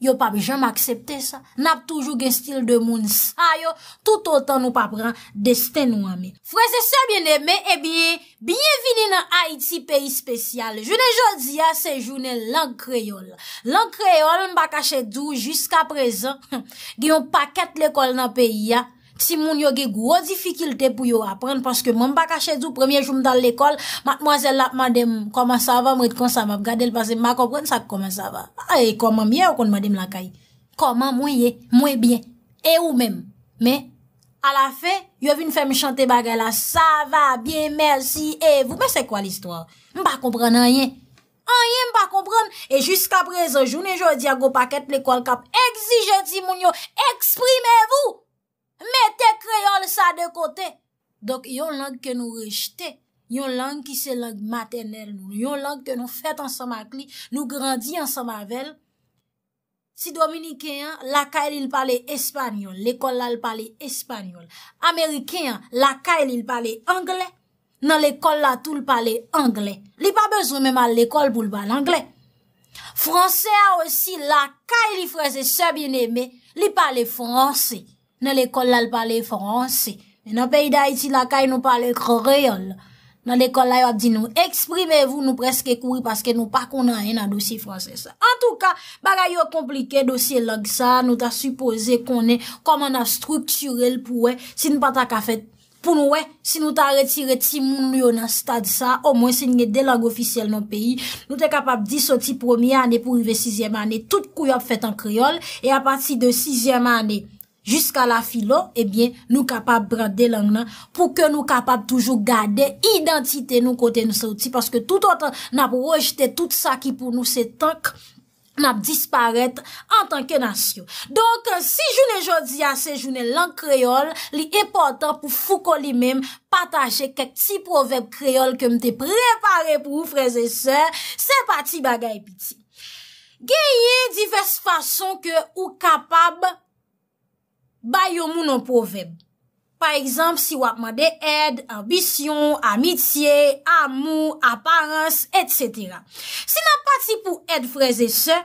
Yo pa bi jam aksepte sa, nap toujou gen stil de moun sa yo, tout o tan nou pa bran desten wame. Fwese se bieneme e eh biye, biye vini nan Haiti, peyi spesyal. Jounen joudi ya, se jounen lank kreyol. Lank kreyol, an baka chedou, jiska prezan, gen yon paket lekol nan peyi ya. Si moun yo ge gwo difikilte pou yo apren, paske moun baka chedou premye joum dan l'ekol, matmwazel la mwen dem, koman sa va mwen kon sa va, gade l'pazem, mwen kompren sa koman sa va. Ay, koman mwen yo kon mwen dem lakay. Koman mwen ye, mwen bien, e ou men. Men, a la fe, yo vin fèm chante bagay la, sa va, bien, mersi, e, mwen se kwa l'istwa? Mwen pa kompren anyen. Anyen mwen pa kompren, e, jiska prezon, jounen jò diago paket ple kol kap, Me te kreyol sa de kote. Dok yon lang ke nou rejte, yon lang ki se lang maternel nou, yon lang ke nou fet ansama kli, nou grandi ansama vel. Si dominikyan, la ka elil pale espanyol, l'ekol la l'pale espanyol. Amerikyan, la ka elil pale anglen, nan l'ekol la tout l'pale anglen. Li pa bezou men mal l'ekol pou l'bale anglen. Fransè a osi la ka elil fweze se bien eme, li pale fransè. nan l'ekol lal pale franse men nan peyda iti lakay nou pale kreol nan l'ekol lal yo ap di nou eksprimevou nou preske koui paske nou pa konan en a dosye franse en touka bagay yo komplike dosye log sa nou ta suppose konen koman a strukturel pou we si nou pata ka fet pou nou we si nou ta retire ti moun yo nan stad sa o mwen se nou gen de log ofisyel nan peyi nou te kapap disoti promi ane pou yve 6e man tout kou yo ap fet an kreol e a pati de 6e man ane Jiska la filo, ebyen, eh nou kapab brande lang nan pou ke nou kapab toujou gade identite nou kote nou saouti. Paske tout an tan nap rojite tout sa ki pou nou se tank nap disparet en tanke nasyon. Donk, euh, si jounen jodi ase, jounen lang kreol, li importan pou fou kon li mem pataje kek ti proveb kreol ke mte prepare pou ou freze se, se pati bagay piti. Gyeye, dives fason ke ou kapab... Bayon moun an poveb. Par exemple, si wapman de ed, ambisyon, amitye, amou, aparense, etc. Si nan pati pou ed freze se,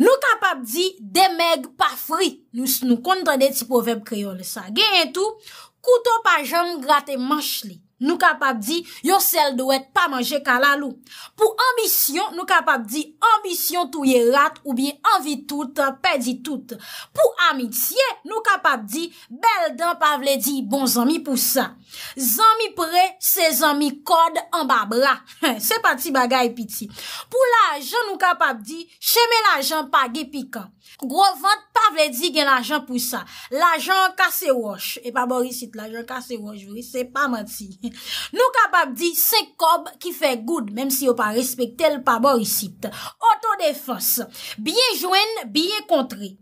nou kapap di demeg pa fri. Nou kontande ti poveb kriyon le sa. Gen yon tou, kouton pa jom grate manch li. Nou kapap di, yon sel do wet pa manje kalalou. Po ambisyon, nou kapap di, ambisyon tou ye rat ou biye anvi tout, pedi tout. Po amitye, nou kapap di, bel dan pa vle di, bon zami pou sa. Zami pre, se zami kod an ba bra. Se pati bagay piti. Po la ajan, nou kapap di, cheme la ajan pa gepika. Gwo vant pa vle di gen l'ajan pou sa, l'ajan kase wosh, e pa borisit, l'ajan kase wosh vle, se pa mati. Nou ka pap di, se kob ki fe goud, menm si yo pa respekte l'pa borisit. Otodefans, biye jwen, biye kontre,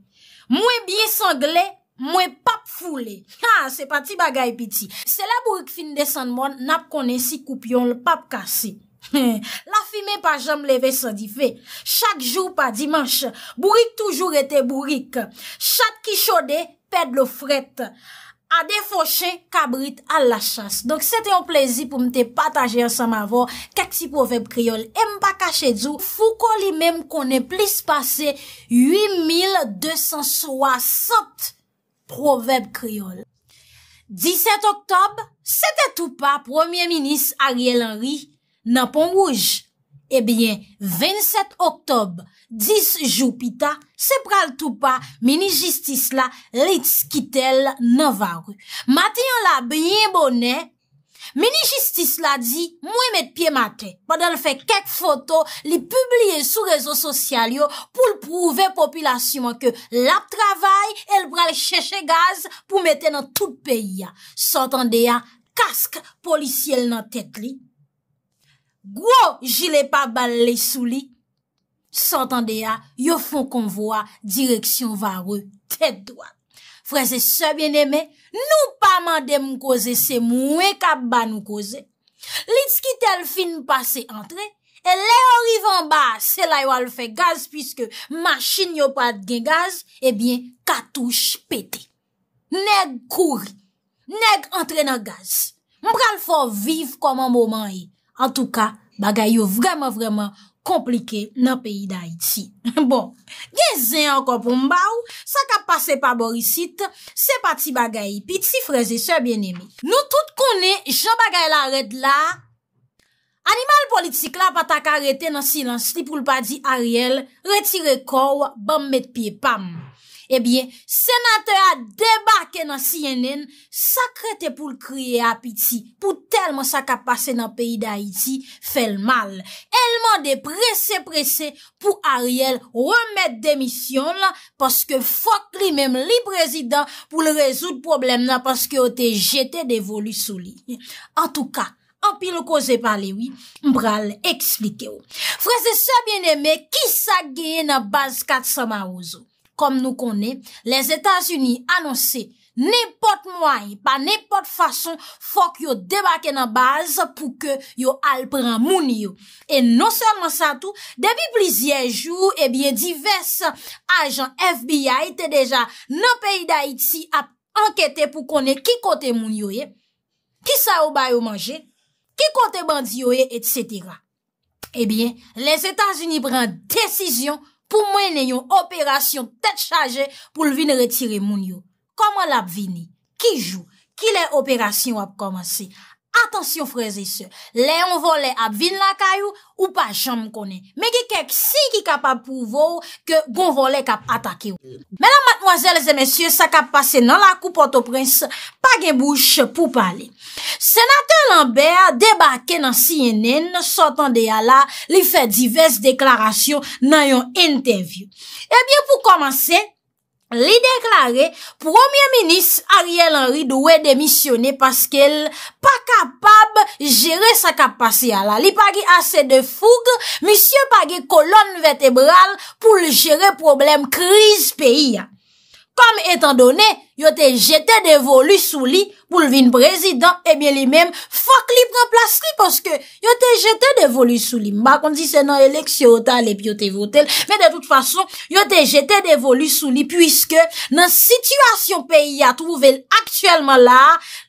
mwen biye sangle, mwen pap foule. Ha, se pati bagay piti. Se la bourik fin desan moun, nap konen si koupyon l'pap kase. La fime pa jam leve sa di fe, chak jou pa dimanche, bourik toujou rete bourik, chak ki chode, ped lo fret, a defoche, kabrit al la chas. Donk sete yon plezi pou mte pataje yon san mavo, kak si proweb kriol, e mpa kache djou, fou kol li mem konen plis pase 8266 proweb kriol. 17 oktob, sete tou pa, premier minis Ariel Henry. Nan pon wouj, ebyen, 27 oktob, 10 jou pita, se pral toupa mini-jistis la lits kitel nan varu. Matiyon la byen bonen, mini-jistis la di, mwen met pye mate, padal fe kek foto li publie sou rezo sosyal yo pou l'prouve popilasyon ke lap travay el pral cheshe gaz pou mette nan tout peyi ya. Sot an deyan, kask polisiyel nan tek li. Gwo, jile pa bal le sou li. S'antande ya, yo fon konvoa, direksyon va re, tèp doa. Frèze, sè bien eme, nou pa mande mkose, se mwen ka ban mkose. Lit ki tel fin pase entre, e le orivan ba, sè la yo al fe gaz, pwiske machin yo pat gen gaz, e bien katouche pete. Neg kouri, neg entre nan gaz. Mpran fo viv koman moman yi. Eh. An tou ka, bagay yo vreman vreman komplike nan peyi da iti. Bon, genzen anko pou mba ou, sa ka pase pa borisit, se pati bagay, pi ti freze se bien emi. Nou tout konen, jen bagay la red la. Animal politik la pata ka rete nan silans li pou lpa di ariel, retire kou, bam met piye pam. Ebyen, eh senate a debake nan CNN sakre te pou l kriye apiti pou telman sak a pase nan peyi da iti fel mal. Elman de prese prese pou Ariel remet demisyon la paske fok li mem li prezident pou l rezout problem la paske o te jete devolu sou li. An tou ka, an pi lo koze pale oui, mbral, eksplike ou. Freze sa bieneme, ki sa geye nan baz kat sa ma ouzo? Kom nou konen, les Etats-Unis annonse nepot mway, pa nepot fason fok yo debake nan baz pou ke yo alpran mouni yo. E non seman sa tout, debi plizyej jou, ebyen, divers ajan FBI te deja nan peyi da Haiti ap anketen pou konen ki kote mouni yo ye, ki sa ou bay ou manje, ki kote bandi yo ye, etc. Ebyen, les Etats-Unis pran desisyon pou mwenen yon operasyon tèt chaje pou l vini retire moun yo. Koman l ap vini? Ki jou? Ki lè operasyon ap komanse? Atensyon freze se, le yon vole ap vin la kayou ou pa chanm konen. Me ge kek si ki kap ap pouvou ke gon vole kap atake ou. Menan matmwazel se mensyon, sa kap pase nan la koupote ou prince, pa gen bouch pou pale. Senatè lanbe a debake nan CNN, sotan de yala, li fe diverse deklarasyon nan yon interview. Ebyen eh pou komanse... Li deklare, premier-ministre Ariel Henry douwe demisyone paskelle pa kapab jere sa kapasyala. Li pagi ase de foug, misye pagi kolon vetebral pou li jere problem kriz peyi ya. Kom etan donen, yo te jete devolu sou li pou lvin prezident, ebyen li menm fok li pren plas li, poske yo te jete devolu sou li. Mbak, on di se nan eleksye ota, lep yo te votel, men de tout fason, yo te jete devolu sou li, pwiske nan situasyon peyi a trouvel aktuelman la,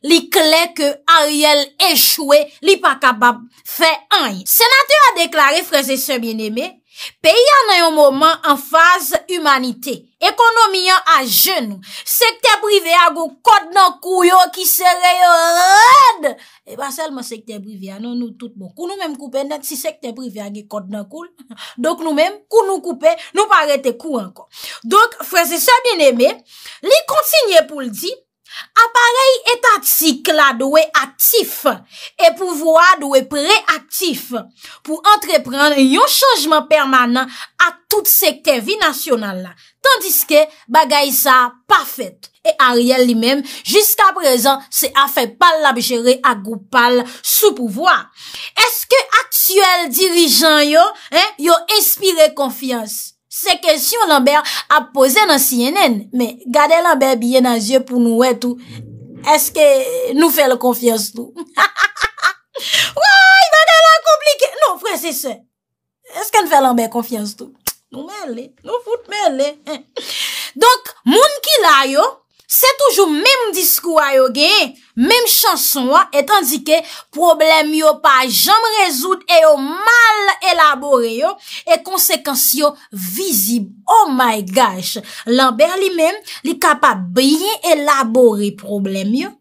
li klen ke Ariel echoue, li pa kabab fe anye. Senatè a deklare, freze se mjen eme, Pe yon an yon mouman an faz humanite, ekonomi yon an jenou, sekte prive a go kod nan kou yo ki se re yon rade, e ba selman sekte prive a nou nou tout moun. Kou nou menm koupe net si sekte prive a ge kod nan koul, dok nou menm kou nou koupe nou pa rete kou an kon. Dok freze sa bin eme, li kontinye pou l di. Aparey etatik la dwe aktif e pouvoa dwe preaktif pou entrepren yon chanjman permanent a tout sektevi nasyonal la. Tandiske bagay sa pafet e a riel li menm jiska prezant se a fe pal labjere a goupal sou pouvoa. Eske aktuel dirijan yo, yo espire konfians? Se kesyon lan ber ap pose nan CNN, me gade lan ber biye nan zye pou nou wetou, eske nou fè le konfians tou? Woy, baga la komplike! Nou, fwè se se. Eske nou fè lan ber konfians tou? Nou mè lè, nou fout mè lè. Donk, moun ki la yo, Se toujou menm diskou a yo ge, menm chanson a, etan dike problem yo pa jam rezout e yo mal elabore yo, e konsekans yo vizib. Oh my gosh, l'enber li menm li kapap bien elabore problem yo,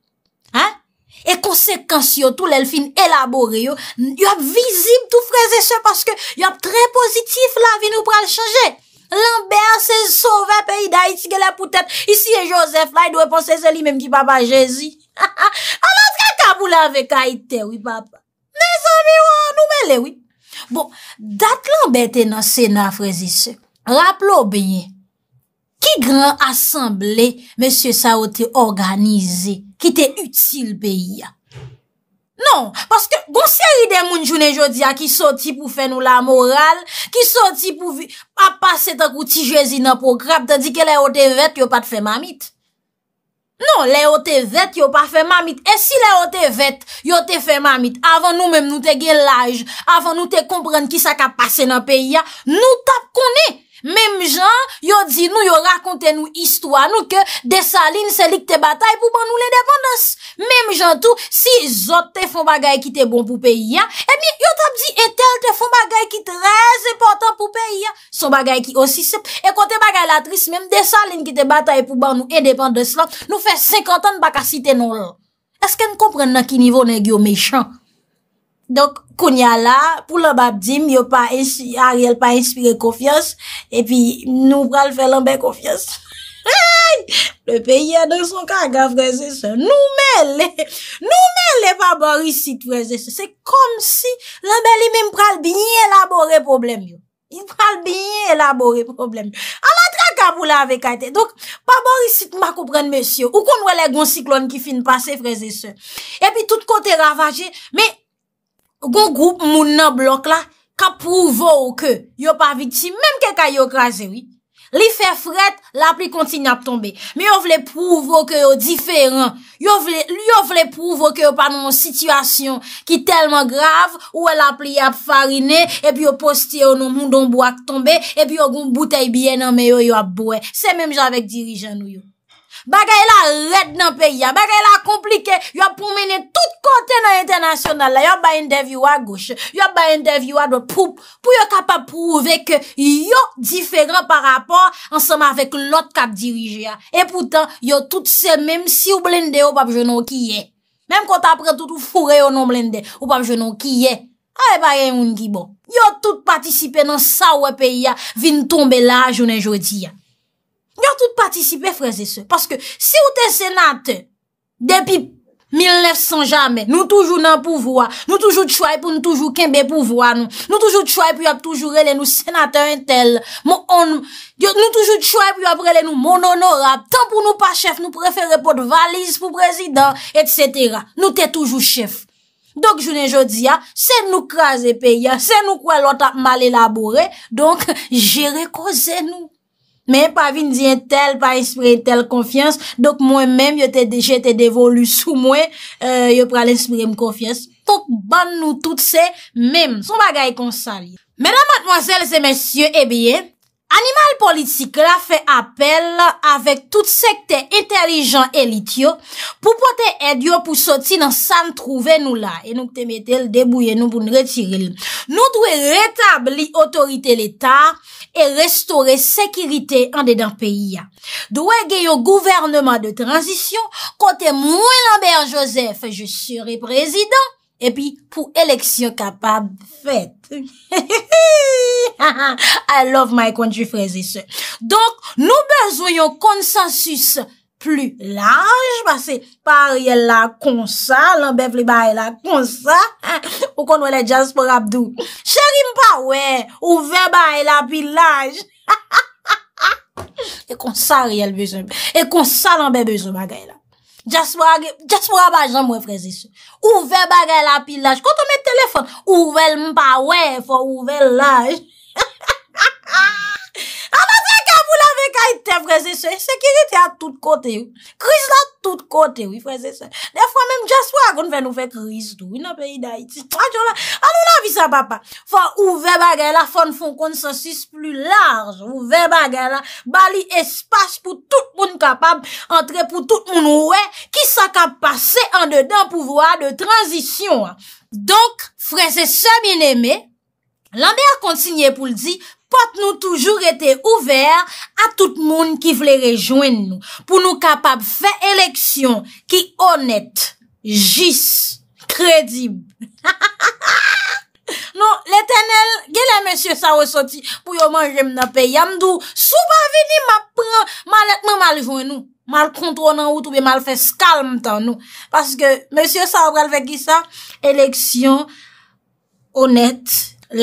e konsekans yo tou l'elfin elabore yo, yo ap vizib tou freze se, paske yo ap tre pozitif la vin ou pral chanje. Lan bè an se sove pe yi da iti gelè pou tèt. Isi e Josef la, yi dwe pon se se li mèm ki papa jèzi. An anske kabou la ve ka itè wè papa. Nè san mi wè an nou mè lè wè. Bon, dat lan bè te nan sena frezise. Rapplo bè yè. Ki gran asemble, mè sè sa wote organize, ki te util bè yè. Non, paske gonseri de moun jounen jodia ki soti pou fe nou la moral, ki soti pou ap pase tak ou ti jezi nan prograp, tan di ke le o te vet, yo pa te fe mamit. Non, le o te vet, yo pa te fe mamit. E si le o te vet, yo te fe mamit, avan nou menm nou te gen laj, avan nou te kompren ki sa ka pase nan peyi ya, nou tap konen. Mem jan, yo di nou yo rakonte nou istwa nou ke desan lin selik te batay pou ban nou le depandos. Mem jan tou, si zot te fon bagay ki te bon pou peyi ya, e mi yo tap di etel te fon bagay ki trez epotan pou peyi ya. Son bagay ki osisep, e kote bagay latris, menm desan lin ki te batay pou ban nou e depandos lak, nou fe 50 an baka sitenol. Eske n kompren nan ki nivou nen gyo mechank? Donk, kounya la, pou la bab di, myo pa, Ariel pa inspire kofyans, epi nou pral felan be kofyans. Hey, le peye nan son kaga, freze se. Nou me le, nou me le pa borisit, freze se. Se kom si, la beli men pral binye elabore problem yo. Yon pral binye elabore problem yo. An la dra ka bou la ave kate. Donk, pa borisit, ma koupren monsiyo. Ou konwe le goun siklon ki fin pase, freze se. Epi tout kote ravaje, me... Ou gon groupe moun nan blok la, ka prouve ou ke yo pa vitime, menm ke kaya yo kraseri. Li fe fret, la pli kontine ap tombe. Men yo vle prouve ou ke yo diferan. Yo vle prouve ou ke yo pa nan an situasyon ki telman grav, ou e la pli ap farine, epi yo poste yo nan moun donbo ak tombe, epi yo gon boutei biye nan men yo yo ap boe. Se menm javek dirijan nou yo. Bagay la red nan peyi ya, bagay la komplike, yo pou mene tout kote nan internasyonal la, yo bayen devyo a goshe, yo bayen devyo a do pou, pou yo kapap prouve ke yo diferan par rapport ansama vek lot kap dirije ya. E poutan, yo tout se menm si ou blinde non ou pap jenon kiye. Menm kont apre tout ou fure ou non blinde ou pap jenon kiye. Awe ah, bagay yon ki bo. Yo tout patisipe nan sa wè e peyi ya, vin tombe la jounen jodi ya. Tout patisipe freze se Paske si ou te senate Depi 1900 jamen Nou toujou nan pouvoa Nou toujou tchoy pou nou toujou kenbe pouvoa Nou toujou tchoy pou ap toujou rele nou senate entel Nou toujou tchoy pou ap rele nou mononora Tan pou nou pa chef Nou prefer repote valise pou prezident Etc Nou te toujou chef Donk jounen jodi ya Se nou kraze pe ya Se nou kwa lot ap mal elabore Donk jere koze nou Men, pa vin diyen tel, pa inspire tel konfians, dok mwen men, yo te deje te devolu sou mwen, euh, yo pral inspire m konfians. Tok ban nou tout se, men, son bagay konsali. Menan matmwansel se mensye, ebyen, eh animal politik la fe apel avek tout sekte intelijan elityo pou pote edyo pou soti nan san trouve nou la. E nou te metel debouye nou pou nretire li. Nou dwe retab li otorite l'etat e restore sekiritè an de dan peyi. Do wè gè yon gouvernman de transisyon, kote mwen Lambert Joseph, je sire prezidant, epi pou eleksyon kapab fèt. I love my country, frézise. Donk nou bezou yon konsensus Plu laj, bas se par yel la konsa, lanbev li ba yel la konsa, ou kon wale Jasper Abdou. Cheri mpa we, ouve ba yel la pil laj. E konsa yel bezon, e konsa lanbe bezon bagay la. Jasper abajan mwe frezi sou. Ouve ba yel la pil laj. Kont an men telefon, ouvel mpa we, ouvel laj. A ah, bas yel. la vek a ite freze se, sekirite a tout kote ou, kriz la tout kote ou, freze se, defwa menm jaswa akoun fè nou fè kriz tou, wina pe iday, ti, anou la, anou la, vi sa papa, fwa ouve bagay la, fwa n foun kon sasis plus large, ouve bagay la, bali espas pou tout moun kapab, entre pou tout moun ouwe, ki sa kap pase an dedan pou vwa de tranzisyon, an, donk freze se bin eme, lande a kontinye pou ldi, Pat nou toujou rete ouver a tout moun ki vle rejoen nou. Pou nou kapap fe eleksyon ki onet, jis, kredib. Non, le tenel, gye le monsye sa wesoti pou yo manje mna pe yamdou. Sou ba vini ma pren, ma letman mal joen nou. Mal kontron nan wout ou bi mal fes kalm tan nou. Paske monsye sa wapre alwek ki sa, eleksyon onet,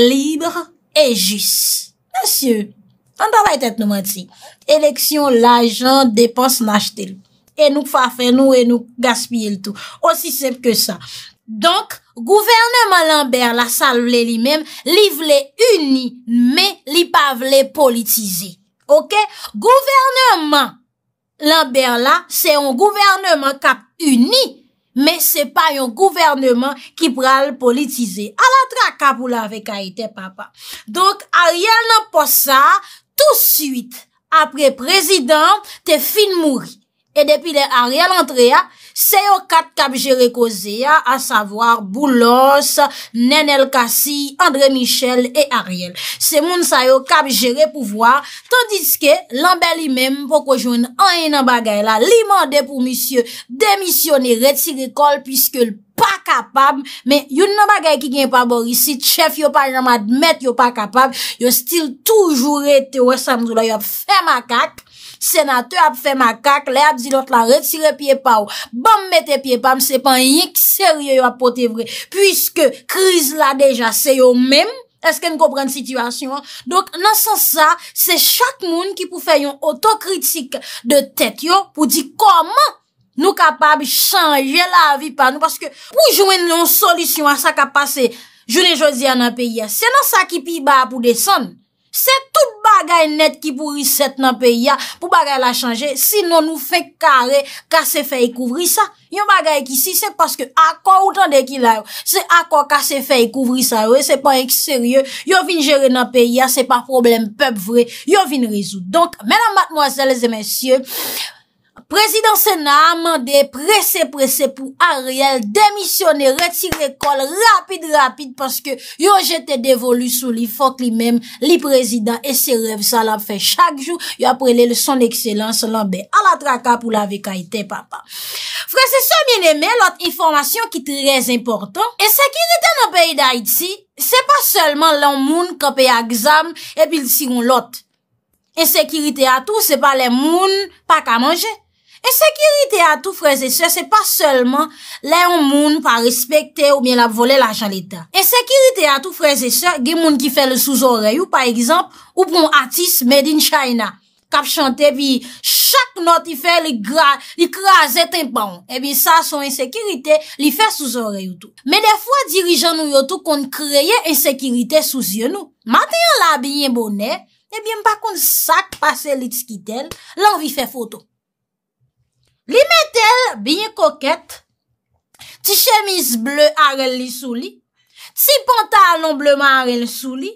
libre e jis. Monsye, an ta va etet nou ma ti. Eleksyon, lajan, depons, nash tel. E nou fafen nou, e nou gaspye l tout. Osisep ke sa. Donk, gouvernement Lambert la sal vle li mem, li vle uni, me li pa vle politize. Ok? Gouvernement Lambert la, se yon gouvernement kap uni. Men se pa yon gouvernement ki pral politize. A la tra kapou la vek a ite papa. Donk Ariel nan posa, tout suite apre prezident, te fin mouri. E depi de Ariel entre ya, Se yo kat kap jere koze ya, a savoar Boulos, Nenel Kassi, André Michel et Ariel. Se moun sa yo kap jere pou vwa, tondiske l'anbe li mem pou kojon anye nan bagay la, li mande pou misye demisyon e reti rekol pwiske l pa kapab, men yon nan bagay ki gen pa bor isi, tchef yo pa jama dmet yo pa kapab, yo stil toujou rete wè samzou la, yo fè ma kat, Senatè ap fè makak, lè ap zilot la retire piye pa ou. Bam mette piye pa ou, mse pan yik serye yo ap pote vre. Puiske kriz la deja se yo mèm, eske m koprenn situasyon. Donk nan san sa, se chak moun ki pou fè yon otokritik de tèt yo, pou di koman nou kapab chanje la vi pa nou. Pou jwen yon solisyon a sa kapase, jounen jodi an api ya. Senan sa ki pi ba ap ou desenm. Se tout bagay net ki pou riset nan peya pou bagay la chanje, sino nou fe kare kase fe yi kouvri sa. Yon bagay ki si se paske akwa outan de ki la yo. Se akwa kase fe yi kouvri sa yo, se pa ek serye. Yon vin jere nan peya, se pa problem pep vre. Yon vin rizou. Donk, menan matmoazel de mensyon, Prezident Sena a mande prese prese pou Ariel demisyone retire kol rapide rapide paske yo jete devolu sou li fok li mem li prezident e se rev sa la fe chak jou yo aprele le son ekselen se lan be ala traka pou la ve ka ite papa. Frese se mien eme lot informasyon ki trez importan. E sekirite nan peyi da iti se pa selman lan moun ka pey a gzam e pil siron lot. E sekirite a tou se pa le moun pa ka manje. E sekirite a tou freze se, se pa selman le yon moun pa respekte ou bien la vole la chaleta. E sekirite a tou freze se, gen moun ki fe le souz oreyo, pa egzamp, ou bon atis made in China. Kap chante bi, chak noti fe li kraze tenpan. E bi sa son ensekirite li fe souz oreyo tou. Me defwa dirijan nou yo tou kon kreye ensekirite souz yo nou. Mate yon la biye mounen, eh e bi mpa kon sak pase lits ki ten, lan vi fe foto. Binye koket, ti chemise bleu arel li souli, ti pantal non bleu man arel souli,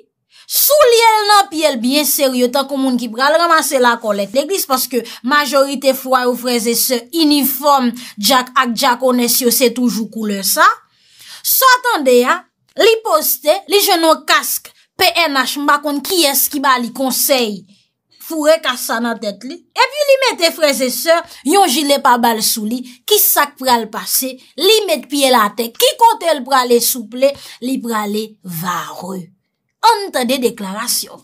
souli el nan pi el binye seryotan kon moun ki pral ramase la kolet. Lè glis paske majorite fwa ou freze se uniforme jak ak jak one syo se toujou koule sa. So atan de ya, li poste, li jeno kask PNH mbakon ki es ki ba li konsey. fure kasa nan tet li, epi li mette freze se, yon jile pa bal sou li, ki sak pral pase, li mette pie la tek, ki kontel prale souple, li prale vare. Ante de deklarasyon.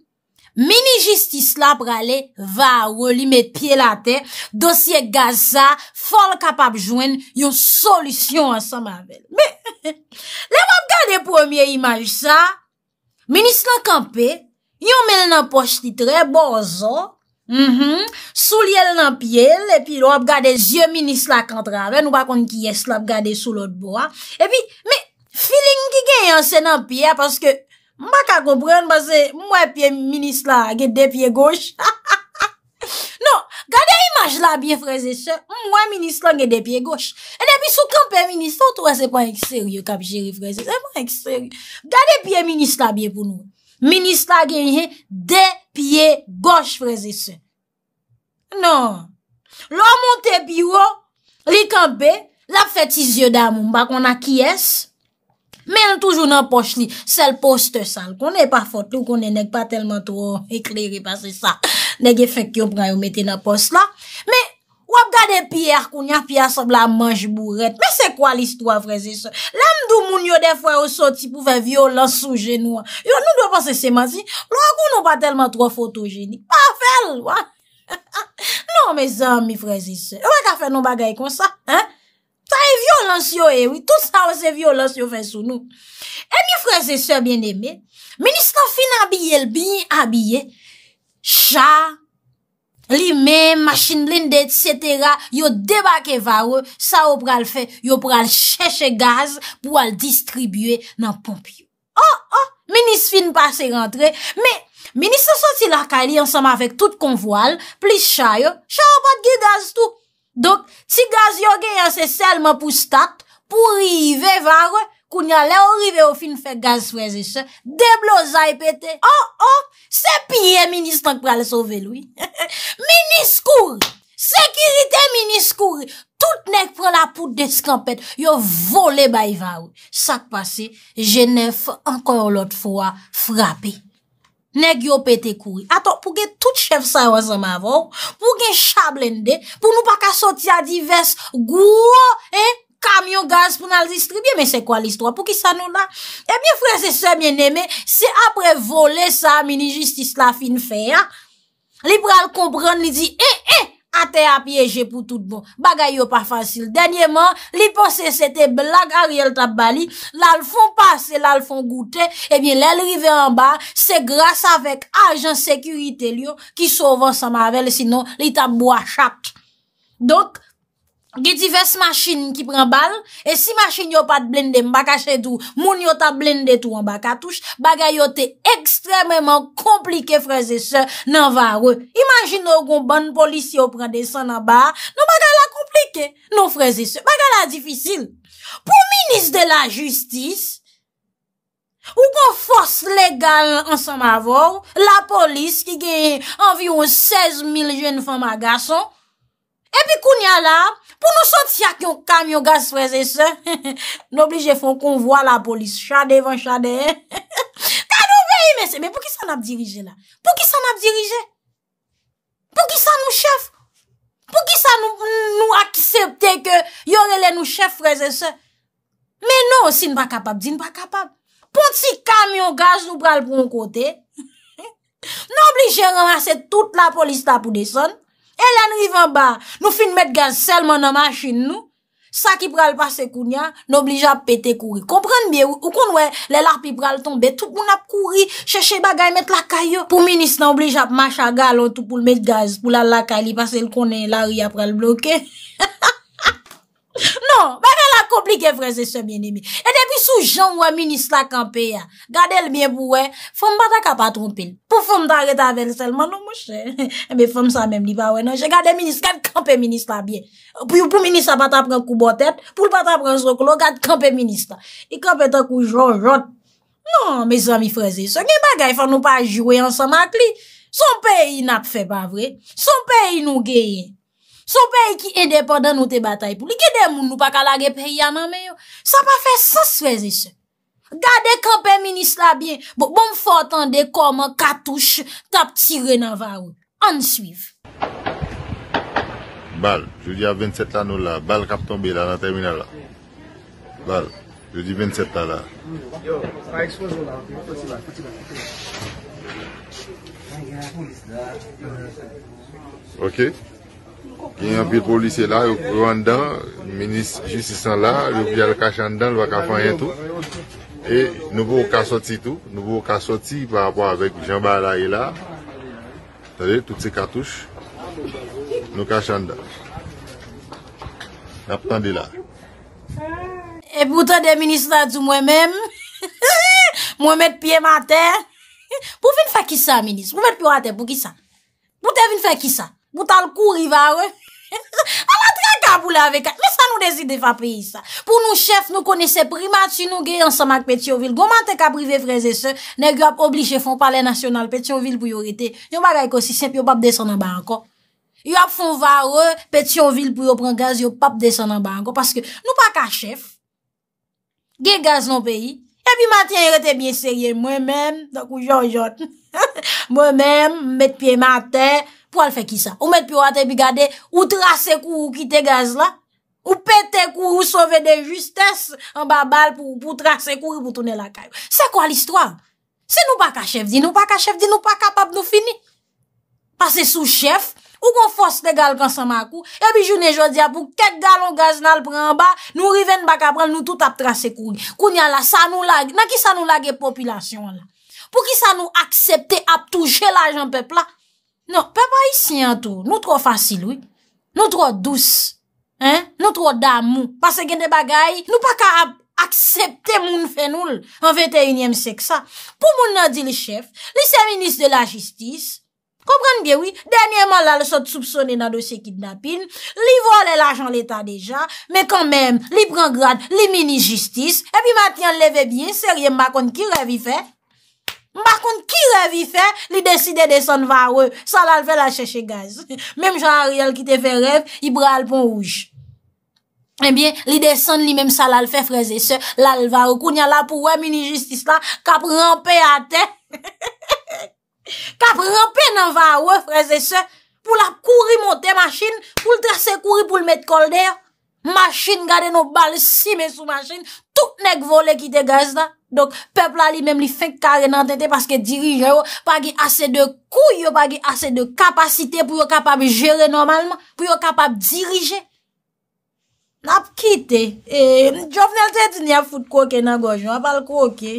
Meni jistis la prale, va ou li met piye la ten, dosye gaz sa, fol kapap jwen, yon solisyon an sa mavel. Be, le wap gade premier imaj sa, menis la kanpe, yon men nan poch titre, bonzo, mhm, sou li el nan piye, le pi lo wap gade zye menis la kantraven, ou bakon ki yes la wap gade sou lot bo. E pi, me, filin ki gen yon sen nan piye, paske... Mba ka kompren basè mwen piye minis la ge de piye goch. Non, gade imaj la biye freze se, mwen minis la ge de piye goch. E debi sou kampe minis, ton tou wese pwaj ek seri yo kap jiri freze se, mwen ek seri. Gade piye minis la biye pou nou. Minis la genye de piye goch freze se. Non, lwa monte biyo, li kampe, la feti zyo damou mba kon a kyesi. Men nou toujou nan poch li, sel post sal konen pa fot nou konen nek pa telman tro oh, ekleri pa se sa neg efekyon pran yo meten nan post la. Men wap gade piyar konen piyar sab la manj bouret. Men se kwa l'histoire freze se? Lam dou moun yo defwa yo soti pou fe violans sou genou an? Yo nou dwe pa se seman si? Lwa konon pa telman tro fotogeni. Pa fel! Non me zan mi freze se. Wak a fel nou bagay kon sa? Sa e violans yo ewi, eh. tout sa ou se violans yo fe sou nou. E mi freze se bien eme, menis la fin abye l biye abye, sha, li me, masjin linde, et cetera, yo debake vare, sa ou pral fe, yo pral chèche gaz pou al distribye nan pomp yo. Oh, oh, menis fin pase rentre, menis sa sosi la kali ansam avèk tout kon voal, plis sha yo, sha ou pat ge gaz tout. Donk, ti gaz yo ge yase selman pou stat, pou rive vare, kou nye ale ou rive ou fin fe gaz weze se, deblo zay pete. Oh oh, se piye minis tank prale sove lou. Minis kou, sekirite minis kou, tout nek prale apout de skampet, yo vole bay vare. Sak pase, jenef ankor lot fwa frape. Ne gyo pete kouri. Ato, pou gen tout chef sa yo a zanm avon, pou gen chab len de, pou nou pa ka soti a divers gwo, e, kamyo gaz pou nan al distribye, men se kwa l'istwa pou ki sa nou nan? Ebyen eh freze se mwen eme, se apre vole sa, mini justice la fin fe, liberal kompran ni di, e, e, Ate apieje pou tout bon. Bagay yo pa fasil. Denye man, li pose se te blag a riel tap bali. La l'fon pase, la l'fon goute. Ebyen, eh lè l'rive an ba, se grase avek ajan sekurite li yo ki sovan sa mavel. Sinon, li tap mwa chak. Donk. Ge divers machin ki pren bal, e si machin yo pat blendem baka chedou, moun yo ta blendetou an baka touche, baga yo te ekstrememan komplike freze se nan varwe. Imagin nou kon ban polisi yo pren de san nan bar, nou baga la komplike, nou freze se. Baga la difisil. Po minis de la justis, ou kon fos legal ansan ma vor, la polis ki genye anvi ou 16 mil jen fan magason, epi koun ya la, pou nou sot ya ki yon kamyon gaz freze se, n'oblige fon konvo la polis chade van chade. Kan nou beye mese, pou ki sa nou ap dirije la? Pou ki sa nou ap dirije? Pou ki sa nou chef? Pou ki sa nou aksepte ke yon rele nou chef freze se? Men nou si n'ba kapab, di n'ba kapab. Pon ti kamyon gaz nou pral pou yon kote, n'oblige ren ase tout la polis tapou de son, E lan rivan ba, nou fin met gaz selman nan masin nou, sa ki pral pase koun ya, n'oblijap pete kouri. Kompran miye, ou kon wè, lè lak pi pral tombe, tout moun ap kouri, chèche bagay met lakay yo. Pou minis nan oblijap macha galon tout pou l met gaz, pou l lakay li pase l konen, l ari ap pral bloke. Non, mwen la komplike freze se mwen emi. E depi sou jan mwen minist la kampe ya. Gade l mwen mwen, fwem bata ka pa trompil. Pou fwem ta retavel selman, nou mwen chen. E mwen fwem sa mwen mwen mwen nanj. Gade minist, gade kampe minist la bie. Pou yon pou minist la bata pran kou botet, pou l bata pran soklo, gade kampe minist la. I kampe ta kou jorot. Non, mwen jan mwen freze se. Nwen bagay fwa nou pa jwe ansa makli. Son peyi na pfe pa vwe. Son peyi nou geye. Sou pe yi ki endepon dan nou te batay pou. Li ki demoun nou pa kalage pe yi ananmen yo? Sa pa fe sasweze se. Gade kanpe minis la bien. Bon, bon fote an de koman katouche tap tire nan varoun. An n'suiv. Bal, jodi a 27 an nou la. Bal kap tombe la nan terminal la. Bal, jodi 27 an la. Yo, pa ekspozou la. Ok? gen yon bil polise la, yon kou an dan, minis jistisan la, yon bial kachan dan, lwa ka fanyen tou, e nou vou kassoti tou, nou vou kassoti par apwa avèk jambal la e la, tade, tout se katouche, nou kachan dan. Nap tande la. E boutan de minis la djou mwen men, mwen met piye mante, bou vin fakisa, minis, mwen met piye mante, bou gisa. Boutan vin fakisa. Boutan l kou rivare. A la tra ka pou la veka. Mè sa nou desi defa peyi sa. Pou nou chef nou kone se primat si nou ge yon samak peti yon vil. Gwoman te ka prive freze se, ner yon ap oblije fon pale nasyonal peti yon vil pou yon rete. Yon bagay ko si sep yon pap desen nan banko. Yon ap fon vare peti yon vil pou yon pren gaz yon pap desen nan banko. Paske nou pa ka chef ge gaz nan peyi e bi matyen yon rete bien serye. Mwen men, takou jorjot. Mwen men, met piye mater Po al fe ki sa? Ou met piwate bi gade, ou trase kou ou kite gaz la? Ou pete kou ou sove de justes? An ba bal pou trase kou pou toune la kayo? Se kwa l'histoire? Se nou baka chef di nou, baka chef di nou, pa kapap nou fini? Pase sou chef, ou kon fos te gal konsan makou? Ebi jounen jodi apou, ket galon gaz nan l pran ba, nou riven baka pran, nou tout ap trase kou. Kou nyan la, sa nou lage, nan ki sa nou lage populasyon la? Po ki sa nou aksepte ap touche la jan pepla? Non, pa pa yisi yanto, nou tro fasil ouy, nou tro douz, nou tro dam mou, pase gen de bagay, nou pa ka aksepte moun fenoul, an 21e seksa. Pou moun nan di li chef, li se minis de la jistis, kompran gen ouy, denye man la le sot soupsonen nan dosye kidnapin, li vole l'ajan l'Etat deja, men kon men, li prangrad, li minis jistis, epi matyan leve bien, serye mba kon ki revife. Mbakoun ki revi fe, li deside desan vare, sa lal fe la cheche gaz. Mem jan Ariel ki te fe rev, i bra lpon rouj. Ebyen, eh li desan li mem sa lal fe freze se, lal vare kounya la pou wè mini justis la, kap rampè a te. Kap rampè nan vare freze se, pou la kouri monte machine, pou l trase kouri pou l met kol der. Machin gade nou bal simen sou machin, tout nek vole ki te gazda. Donk pepla li mem li fek kare nan tete paske dirije yo, pa ge ase de kouyo, pa ge ase de kapasite pou yo kapab jere normalman, pou yo kapab dirije. Nap kite, e, jovnel te di ni a foute kouke nan gojou, apal kouke.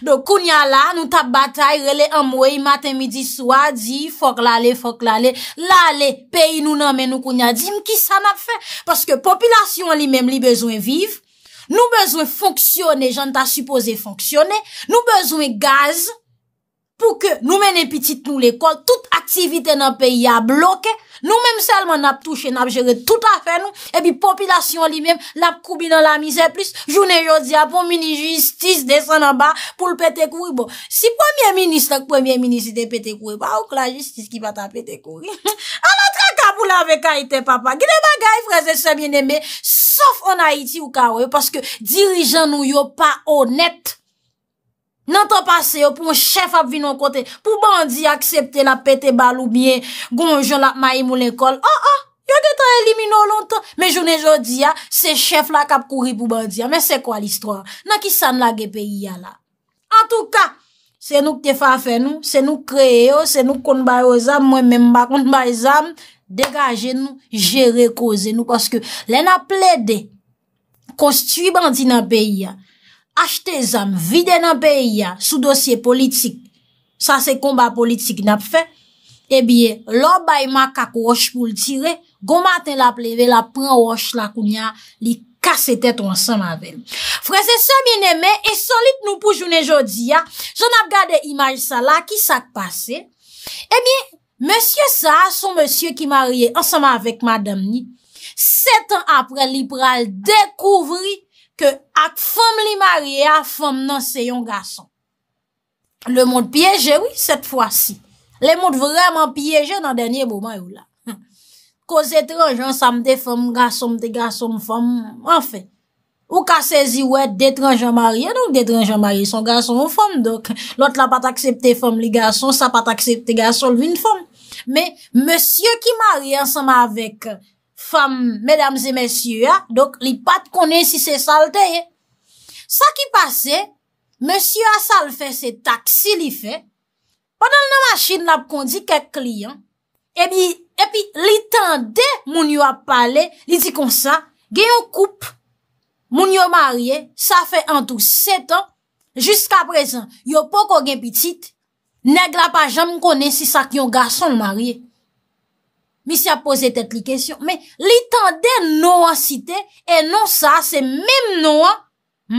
Do kounya la, nou tap batay, rele amwe, imaten midi, swadi, fok lale, fok lale, lale, peyi nou namen nou kounya, di mki sa nap fe? Paske popilasyon li mem li bezwen vive, nou bezwen fonksyone, jan ta supose fonksyone, nou bezwen gaz, pou ke nou men epitit nou l'ekol, tout aktivite nan peyi a bloke, nou men selman ap touche, ap jere tout afe nou, epi popilasyon li men, lap koubi nan la mizè plus, jounen yo di apon, mini jistis desan nan ba, pou l'pete koui bon. Si pwemye minis lak pwemye minis de pete koui, pa ouk la jistis ki vata pete koui. Anan tra kabou la vek a ite papa, gile bagay freze se mien eme, sof an Haiti ou kawè, paske dirijan nou yo pa onet, nan tan pase yo pou un chef ap vin nou kote, pou bandi aksepte la pete balou bie, gonjon la ma imou l'enkol, oh ah, oh, ah, yon gen tan elimino lontan, men jounen joun di ya, se chef la kap kouri pou bandi ya, men se kwa l'histoire, nan ki san la ge peyi ya la, an tou ka, se nou kte fa fe nou, se nou kreye yo, se nou kounbaye ozam, mwen menm ba kounbaye ozam, degaje nou, jere koze nou, koske lè na ple de, kostu bandi nan peyi ya, achte zanm vide nan peyi ya sou dosye politik, sa se komba politik nap fe, e bie lor bayman kak wosh pou l tire, gomaten la pleve la pran wosh la kounya li kase tete wansan mavel. Frese se mien eme, e solit nou pou jounen jodi ya, joun ap gade imaj sa la ki sak pase, e bie monsye sa, son monsye ki marye ansanman vek madam ni, set an apre liberal dekouvri, ak fom li marye, a fom nan seyon gason. Le moun piyeje, oui, set fwa si. Le moun vreman piyeje nan denye mouman ou la. Ko zetranj, an sa mte fom gason, mte gason fom, an fe. Ou ka sezi ou et detranj an marye, an non, donk detranj an marye, son gason ou fom, lout la pat aksepte fom li gason, sa pat aksepte gason, loun fom. Men, monsye ki marye an sa m avek, Femme, medames et messieurs, donc, li pat konen si se salteye. Sa ki pase, messieurs a salfe se tak si li fe, padal nan maschine la p kondi kek klien, epi, epi, li tende moun yo ap pale, li di konsa, gen yon koup, moun yo marye, sa fe antou set an, jusqu'a prezen, yo poko gen pitit, neg la pa jam konen si sa ki yon gason marye. Misi a pose tet li kesyon. Me li tan den nou an site e nou sa se mem nou an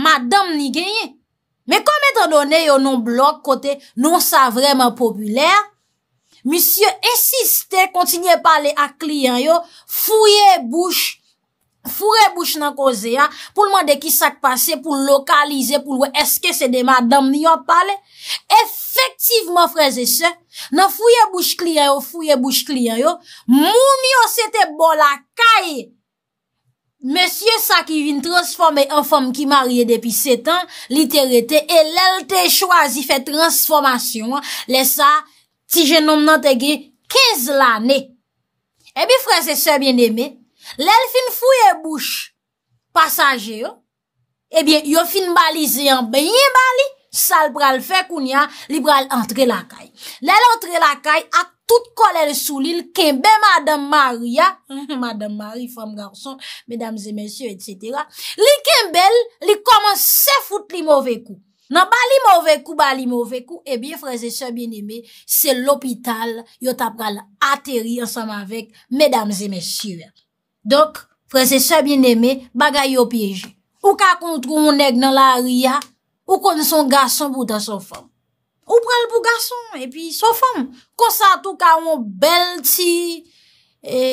madame ni genye. Me kom etan donen yo nou blok kote nou sa vreman populer. Misi yo esiste kontinye pale a kliyan yo fouye bouche Foure bouch nan koze ya, pou lman de ki sak pase, pou lokalize, pou lwen eske se dema dam ni yo pale. Efektivman freze se, nan fouye bouch kliye yo, fouye bouch kliye yo, moun yo bon se te bolakaye. Monsye sa ki vin transforme en fom ki marye depi setan, literete, e lel te chwazi fe transformasyon. Le sa, ti jenom nan te ge, kez la ne. Ebi eh freze se bien eme. Lèl fin fouye bouche pasaje yo, ebyen yo fin balize yon benye bali, sal pral fekoun ya, li pral entre lakay. Lèl entre lakay, ak tout kolèl sou li, lèl kembe Madame Maria, Madame Marie, femme garçon, mesdames et messieurs, etc. Li kembel, li komanse foute li mouvekou. Nan bali mouvekou, bali mouvekou, ebyen frèze chè bienimè, se l'opital yo tap pral atéri ansam avèk mesdames et messieurs. Donk, freze se bin eme, bagay yo pyeji. Ou ka kontrou moun neg nan la aria, ou kon son gason boutan son fom. Ou prel pou gason, e pi son fom. Kosa tout ka ou bel ti, e,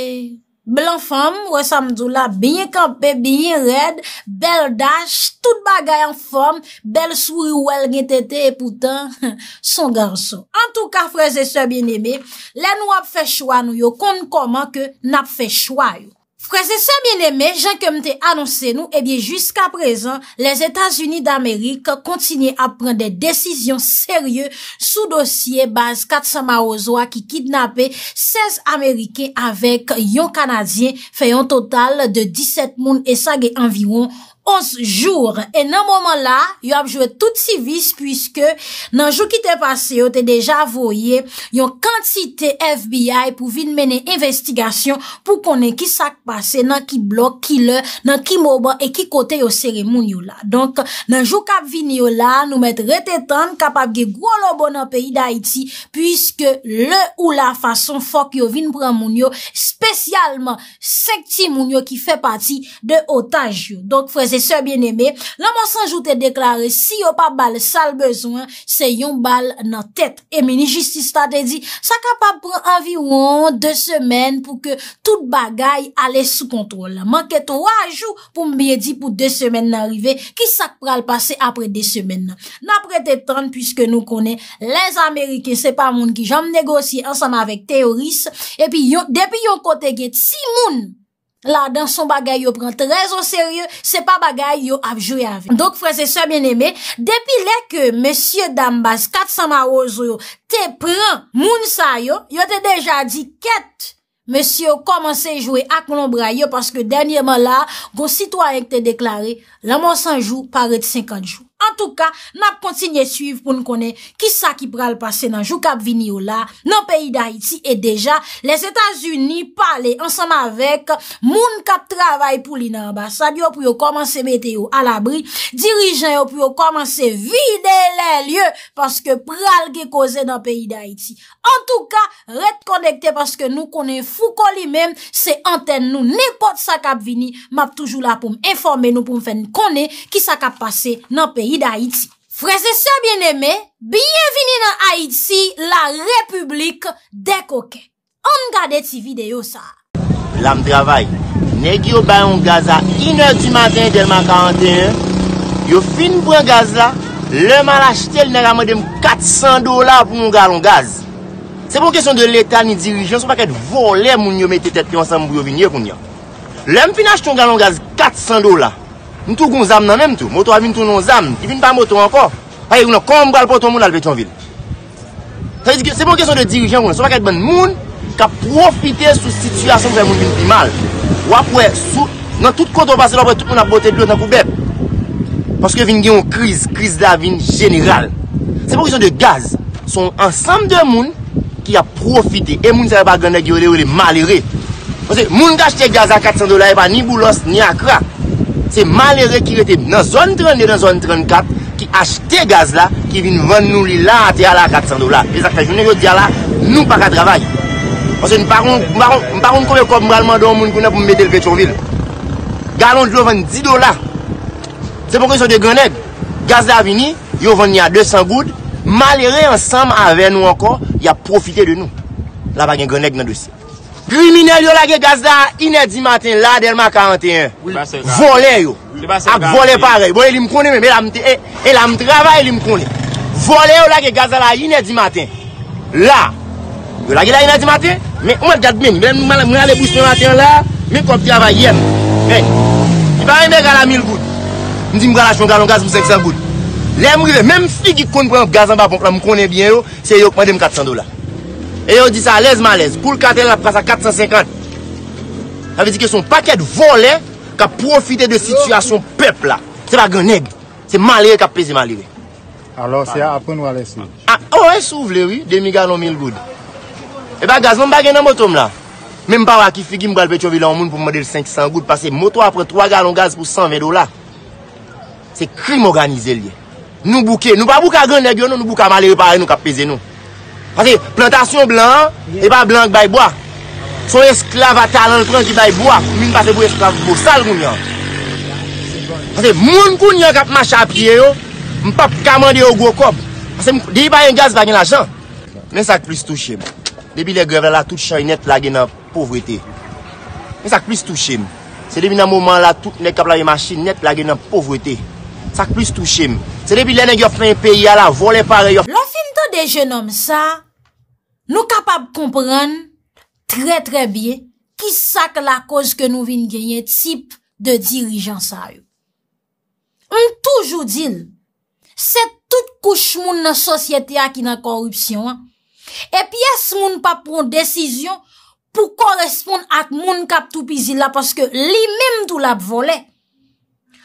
blan fom, ou e samzou la, binye kampe, binye red, bel dash, tout bagay an fom, bel souri ou el gen tete, e poutan, son gason. En tout ka, freze se bin eme, lè nou ap fè chwa nou yo, konn koman ke nap fè chwa yo. Prese se mwen eme, jen ke mte anonsen nou, e eh bie jiska prezan, les Etats-Unis d'Amerik kontinye apren de desisyon serye sou dosye baz Katsama Ozoa ki kidnapè 16 Amerike avèk yon Kanadyen fè yon total de 17 moun esage anviron. 11 jour. E nan mouman la, yo ap jwè tout si vis, pwiske nan jou ki te pase, yo te deja avoye, yo kantite FBI, pou vin mene investigasyon, pou konen ki sak pase, nan ki blok, ki lè, nan ki mouman, e ki kote yo sere moun yo la. Donk, nan jou kap vin yo la, nou met rete tan, kapap ge gwo lò bon an peyi da iti, pwiske le ou la fason fok yo vin pran moun yo, spesyalman, sekti moun yo ki fè pati de otaj yo. Donk, fwese, se bien eme, la monsanjou te deklare si yo pa bal sal bezwen se yon bal nan tet e meni justice ta te di sa ka pa pran aviron 2 semen pou ke tout bagay ale sou kontrol manke 3 jou pou mbeye di pou 2 semen nanrive ki sa pral pase apre 2 semen nan nan prete tan pwiske nou kone les Amerike se pa moun ki jom negosye ansanman vek teoris epi yon kote get 6 moun La dan son bagay yo pren trez an serye, se pa bagay yo ap jwe ave. Donk frese se mwen eme, depi le ke monsye dambas 400 maroz yo te pren mounsa yo, yo te deja di ket monsye yo komanse jwe ak mounbra yo paske denye man la, gonsi to ayen te deklare, la monsan jou paret 50 jou. An tou ka, nap kontinye suiv pou nou konen Kisa ki pral pase nan jou kap vini ou la Nan peyi da iti E deja, les Etats-Unis Pale ansan avek Moun kap travay pou li nan basad Yo pou yo komanse mete yo al abri Dirijen yo pou yo komanse vide Le lye, paske pral Ge koze nan peyi da iti An tou ka, ret konekte Paske nou konen fou kon li men Se anten nou, nepot sa kap vini Map toujou la pou m informe nou pou m fen Kone ki sa kap pase nan peyi d'Haïti. Frese se bien eme, bienveni nan Haïti, la republik de koke. On gade ti video sa. La m travay, negi yo bayon gaz a iner di matin delman 41, yo fin pou an gaz la, le man achete l nè ramon dem 400 dola pou moun galon gaz. Se pou kesyon de l etan ni dirijen, sou pa kèd volè moun yo mette tet pi ansan moun yo vinye koun ya. Le m fin achete moun galon gaz 400 dola. Ntou goun zam nan menm tou. Moto avi ntou non zam. Di vin pa moto anko. Haye, yon an konm gwa lpon ton moun albet yon vil. Se bon kesyon de dirijen moun, se pa kèk ben moun ka profite sou situasyon ou se moun vin pi mal. Ou apwe, nan tout konton vase lopre tout moun apote dlo tan kou bep. Paske vin gen yon kriz, kriz da vin general. Se bon kesyon de gaz, son ansam de moun ki a profite. E moun se repa gande gyo le ou le mal ire. Moun da chete gaz a 400 dola, e pa ni boulos ni akra. Se malere ki rete nan zon 32, nan zon 34, ki achte gaz la, ki vin vande nou li la ati ala 400 dola. Pesa ki sa jounen yo di ala, nou pa ka travay. Mse mparon kouye koum bralman do an moun kouna pou mbede lvechon vil. Galon jo vande 10 dola. Se pou kwen yon sote geneg, gaz la vini, yo vande ni a 200 goud, malere ansam ave nou ankon, yon profite de nou. La bagen geneg nan dosi. Griminel yo lage gazda inè di maten la delman 41, vole yo, ap vole parel, bole li mkone men, e la m travay li mkone, vole yo lage gazda la inè di maten, la, yo lage la inè di maten, men omen gade men, men mwen ale pouche mè maten la, men kon travay yen, eh, men, i parè mbe gala 1000 gout, mdi mga la chon gala m gaz m 500 gout, lem mrive, men mfi ki kon pre m gazan babon pre mkone bien yo, se yo pwende m 400 dola. E yo di sa alèz malèz, koul katèl la prasa 450. A vi di ke son pakèd volè, ka profite de situasyon pepl la. Se pa genèg, se malèz ka peze malèz. Alors se ah, oh, eh non, a apen wale si. A oè sou vle wè, demi galon 1000 goud. E ba gaz moun bagè nan motom la. Mè mpa wakifigim gwal pe chow vilan moun pou model 500 goud. Pase moto apre 3 galon gaz pou 120 do la. Se krim organize li. Nou bouke, nou pa bouke a genèg yo nou, nou bouke a malèz pa re nou ka peze nou. Ase, plantasyon blan, e ba blan ki bay boya. Son esklav atalan, pran ki bay boya. Min pase bo esklav bo, sal goun yon. Ase, moun koun yon kap mach apye yo, mpap kamande yo gwo kob. Ase, di ba yon gaz bagyen la jan. Men sak plis tou shim. Depi le gevel la, tout chay net plage nan povrete. Men sak plis tou shim. Se depi nan mouman la, tout ne kap la yon masin net plage nan povrete. Sak plis tou shim. Se depi le ne gyo fwen peyi la, volen pa re yon. Lofim to de jenom sa... Nou kapap kompren tre tre biye ki sak la koz ke nou vin genye tip de dirijansay. On toujou dil, se tout kouch moun nan sosyete akina korupsyon, epi es moun pap proun desisyon pou korespond ak moun kap toupizila paske li mem tou lap volek.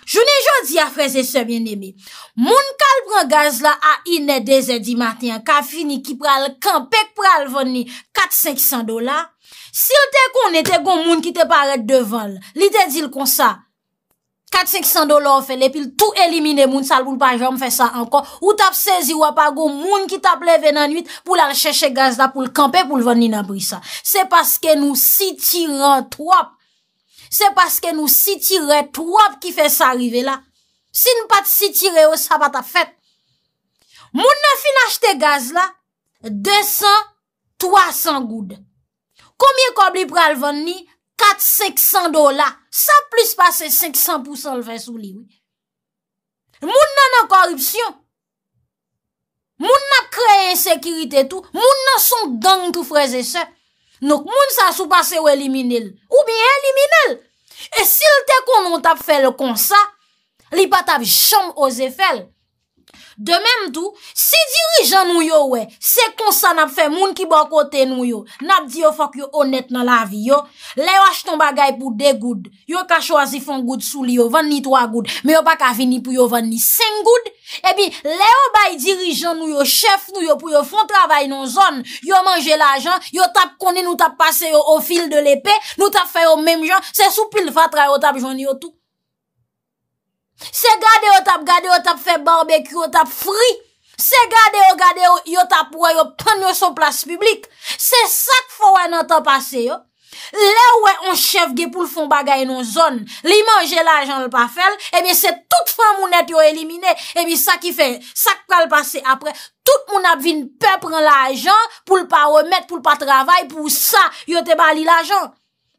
Jounè jò di a freze sebyen nemi, moun kal pran gaz la a inè de zè di martyen, ka fini ki pral kampèk pral venni 4-500 dola, sil te kon nete goun moun ki te paret devan l, li te dil kon sa, 4-500 dola ou fele, pil tou elimine moun salboul pa jèm fè sa ankon, ou tap sezi wap a goun moun ki tap leve nan 8 pou la recheche gaz la pou l kampèk pou l venni nan brisa. Se paske nou si tiran 3. Se paske nou si tire tou ap ki fe sa arrive la... Si nou pat si tire ou sa pat a fet... Moun nan fin achete gaz la... 200... 300 goud... Koumyen kob li pral vande ni... 4-500 dola... Sa plus pase 500% le fe sou li... Moun nan nan korupsyon... Moun nan kreye ensekirite tou... Moun nan son dan tou freze se... Nouk moun sa sou pase ou elimine li... Eliminel E sil te konon tap fel konsa Li pa tap chanm oze fel De menm tou, si dirijan nou yo we, se konsan ap fe moun ki bon kote nou yo, nap di yo fok yo onet nan la vi yo, le yo ach ton bagay pou de goud, yo ka chwazi fon goud sou li yo, van ni 3 goud, me yo pa ka vini pou yo van ni 5 goud, e bi le yo bay dirijan nou yo, chef nou yo pou yo fon travay nou zon, yo manje la jan, yo tap kone nou tap pase yo o fil de lepe, nou tap fe yo menm jan, se sou pil fatra yo tap jan yo tou. Se gade yo tap gade yo tap fe barbekü yo tap fri Se gade yo gade yo yo tap wè yo pan yo son plas publik Se sak fò wè nou tap ase yo Lè wè on chef ge pou l'fon bagay nou zon Li manje l'ajan l'pa fel Ebi se tout fò moun et yo elimine Ebi sak ki fè sak wè l'pase apre Tout moun ap vin pe pran l'ajan Poul pa remet pou l'pa travay Poul sa yo te bali l'ajan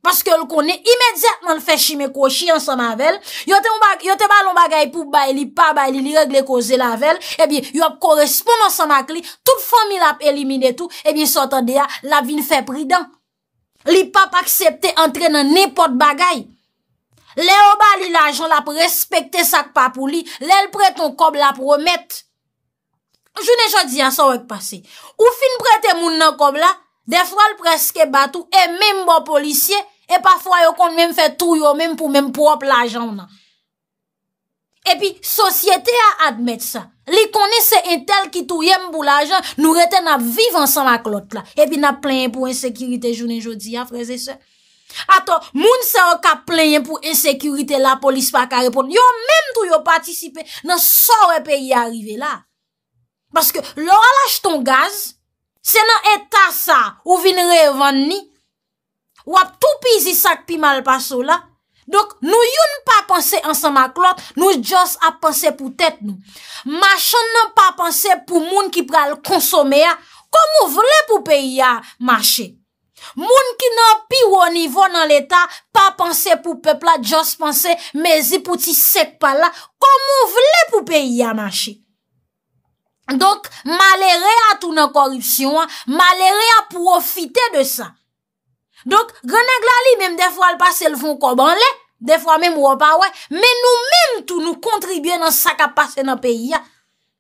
Paske l konen imediatman fe chi me ko chi an sa ma vel. Yo te balon bagay pou bay li pa bay li li regle koze la vel. Ebi yo ap korespon an sa ma kli. Tout fomil ap elimine tou. Ebi sotan de ya la vin fe pri dan. Li pa pa aksepte entre nan nepot bagay. Le oba li la jan la prespekte sak pa pou li. Le l preton kob la promette. Jounen jodi an sa wak pase. Ou fin prete moun nan kob la. Defral preske batou. E menm bo policye. E pafwa yo kon mèm fè tou yo mèm pou mèm pou wop l'ajan nan. E pi, sosyete a admèt sa. Li konè se intel ki tou yèm pou l'ajan, nou rete nan vivansan la klote la. E pi nan plèyen pou ensekirite jounen jodi a freze se. Ato, moun se yo ka plèyen pou ensekirite la, polis pa ka repon. Yo mèm tou yo patisipe nan sorè pe yè arrive la. Paske, lor alaj ton gaz, se nan etasa ou vinre evan ni, Wap tou pi zisak pi malpasou la. Dok nou yon pa panse ansan maklot, nou jos ap panse pou tet nou. Machan nan pa panse pou moun ki pral konsome ya, kom ou vle pou peyi ya mache. Moun ki nan pi wou nivou nan l'Etat, pa panse pou pepla jos panse, mezi pou ti set pala, kom ou vle pou peyi ya mache. Dok malere a tou nan korupsyon, malere a profite de sa. Donk, reneg la li menm defwa al pase l fon koban le, defwa menm wopan we, menm nou menm tou nou kontribye nan sakap pase nan peyi ya.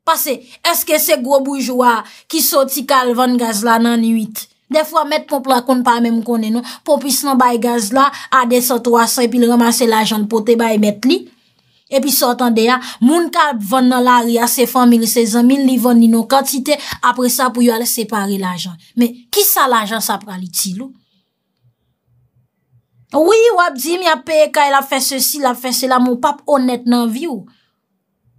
Pase, eske se gro boujwa ki soti kal van gaz la nan 8, defwa met pon plakoun pa menm konen nou, pon pis nan bay gaz la, ade son 300, e pil ramase l ajan pou te bay met li. Epi sotan de ya, moun kal van nan l ari a se fon 1,600, 1,000, li van ni nou kantite, apre sa pou yo al separe l ajan. Men, ki sa l ajan sa pran li ti lou? Oui wap di mi ap pe e ka e la fe se si la fe se la moun pap onet nan vi ou.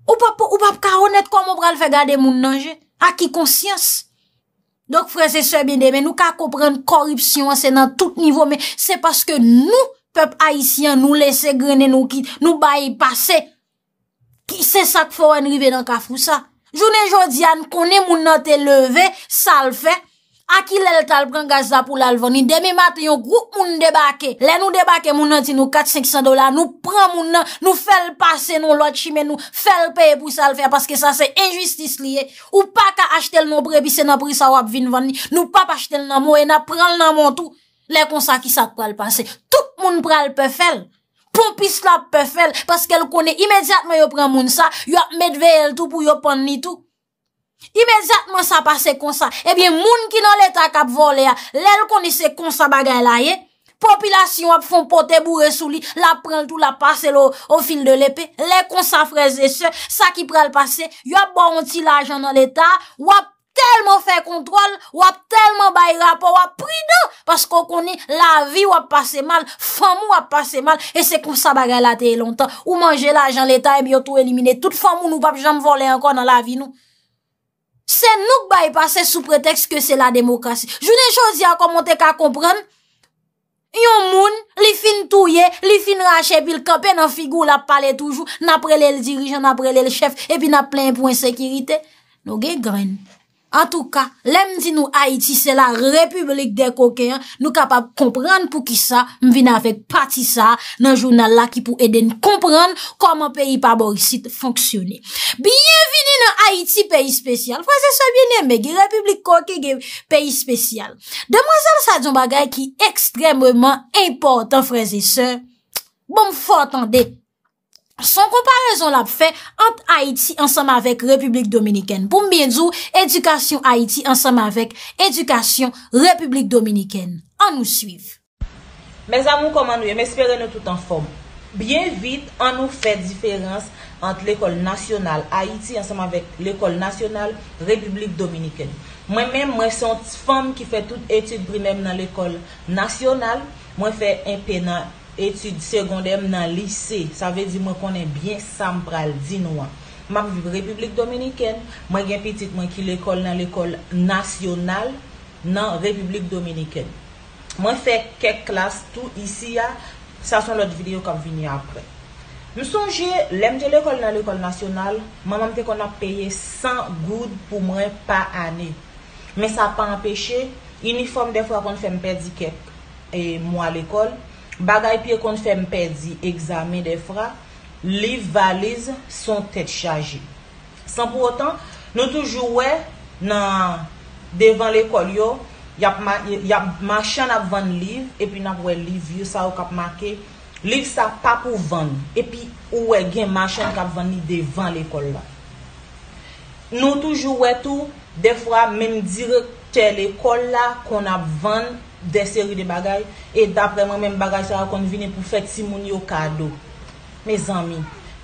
Ou pap ka onet kwa moun pral fe gade moun nanje? Aki konsyans? Dok fre se se bide men nou ka kopren korupsyon anse nan tout nivou men. Se paske nou pep haisyen nou lese grene nou ki nou bayi pase. Ki se sak fawen rive nan ka fwou sa. Jounen jodi an konen moun nan te leve sal fe. Aki lel tal pran gaz da pou lal vani, demi mati yon group moun debake, lè nou debake moun nan ti nou 4-500 dola, nou pran moun nan, nou fel pase nou lwa chime, nou fel paye pou sal fe, paske sa se injustis liye. Ou pa ka achete l nan brebise nan prisa wap vin vani, nou pa pa achete l nan mou e nan pran l nan mou tout, lè konsa ki sa kwa l pase. Tout moun pral pe fel, pompis la pe fel, paske l konen imediatman yo pran moun sa, yo ap medveye l tout pou yo pan ni tout. Imediatman sa pase konsa Ebyen moun ki nan leta kap vole ya Lèl konise konsa bagay la ye Popilasyon wap fon pote Bourre sou li La pren l'tou la pase Lèl konsa freze se Sa ki pren l'pase Wap ba onti la ajan nan leta Wap telman fè kontrol Wap telman bay rapo Wap pri nan Pase koni la vi wap pase mal Fom wap pase mal Ese konsa bagay la teye lontan Ou manje la ajan leta Ebyen yo tou elimine Tout fom moun ou pap jam vole Ankon nan la vi nou Se nouk bayi pase sou pretext ke se la demokrasi. Jounen chosi a komon te ka kompran. Yon moun, li fin touye, li fin rache, bil kapen nan figou la pale toujou, nan prelel dirijan, nan prelel chef, epi nan plen pwen sekirite, nou gen gwen. An tou ka, lem di nou Haiti, se la republik de koke, nou kapap kompran pou ki sa, m vina fek pati sa nan jounal la ki pou eden kompran koman peyi paborisit fonksyonen. Bienveni nan Haiti, peyi spesyal. Frase se bine, mege, republik koke, ge peyi spesyal. De mwazan sa djon bagay ki ekstremweman importan, frase se, bom fortan dek. Son komparèzon la pou fè ant Aïti ansam avèk Republik Dominikèn. Pou mbien djou, Edukasyon Aïti ansam avèk Edukasyon Republik Dominikèn. An nou suiv. Mez amou koman nouye, me spere nou tout an fòm. Bien vit, an nou fè diferans ant l'ekol nasyonal. Aïti ansam avèk l'ekol nasyonal Republik Dominikèn. Mwen mèm, mwen son fòm ki fè tout etik brimèm nan l'ekol nasyonal, mwen fè en pena. etude segondem nan lise. Sa ve di mwen konen byen sampral di nou an. Mwen pou vive Republik Dominiken. Mwen gen petit mwen ki l'ekol nan l'ekol nasyonal nan Republik Dominiken. Mwen fe kek klas tou isi ya. Sa son lot videyo kap vini apre. Mwen sonje lem de l'ekol nan l'ekol nasyonal mwen mante kon ap peye san goud pou mwen pa ane. Men sa pa anpeche. Uniform defwa kon fèm pedikep e mwen l'ekol Baga epi yo kon fèm pedi, egzame defra, liv valiz son tèt chaji. San pou otan, nou toujou wè, nan devan l'ekol yo, yap machan ap vande liv, epi nan wè liv yo sa ou kap make, liv sa pa pou vande, epi wè gen machan kap vande devan l'ekol la. Nou toujou wè tou, defra menm dire tel ekol la kon ap vande, Deseri de bagay E dapreman men bagay sa akon vine pou fet si moun yo kado Me zanmi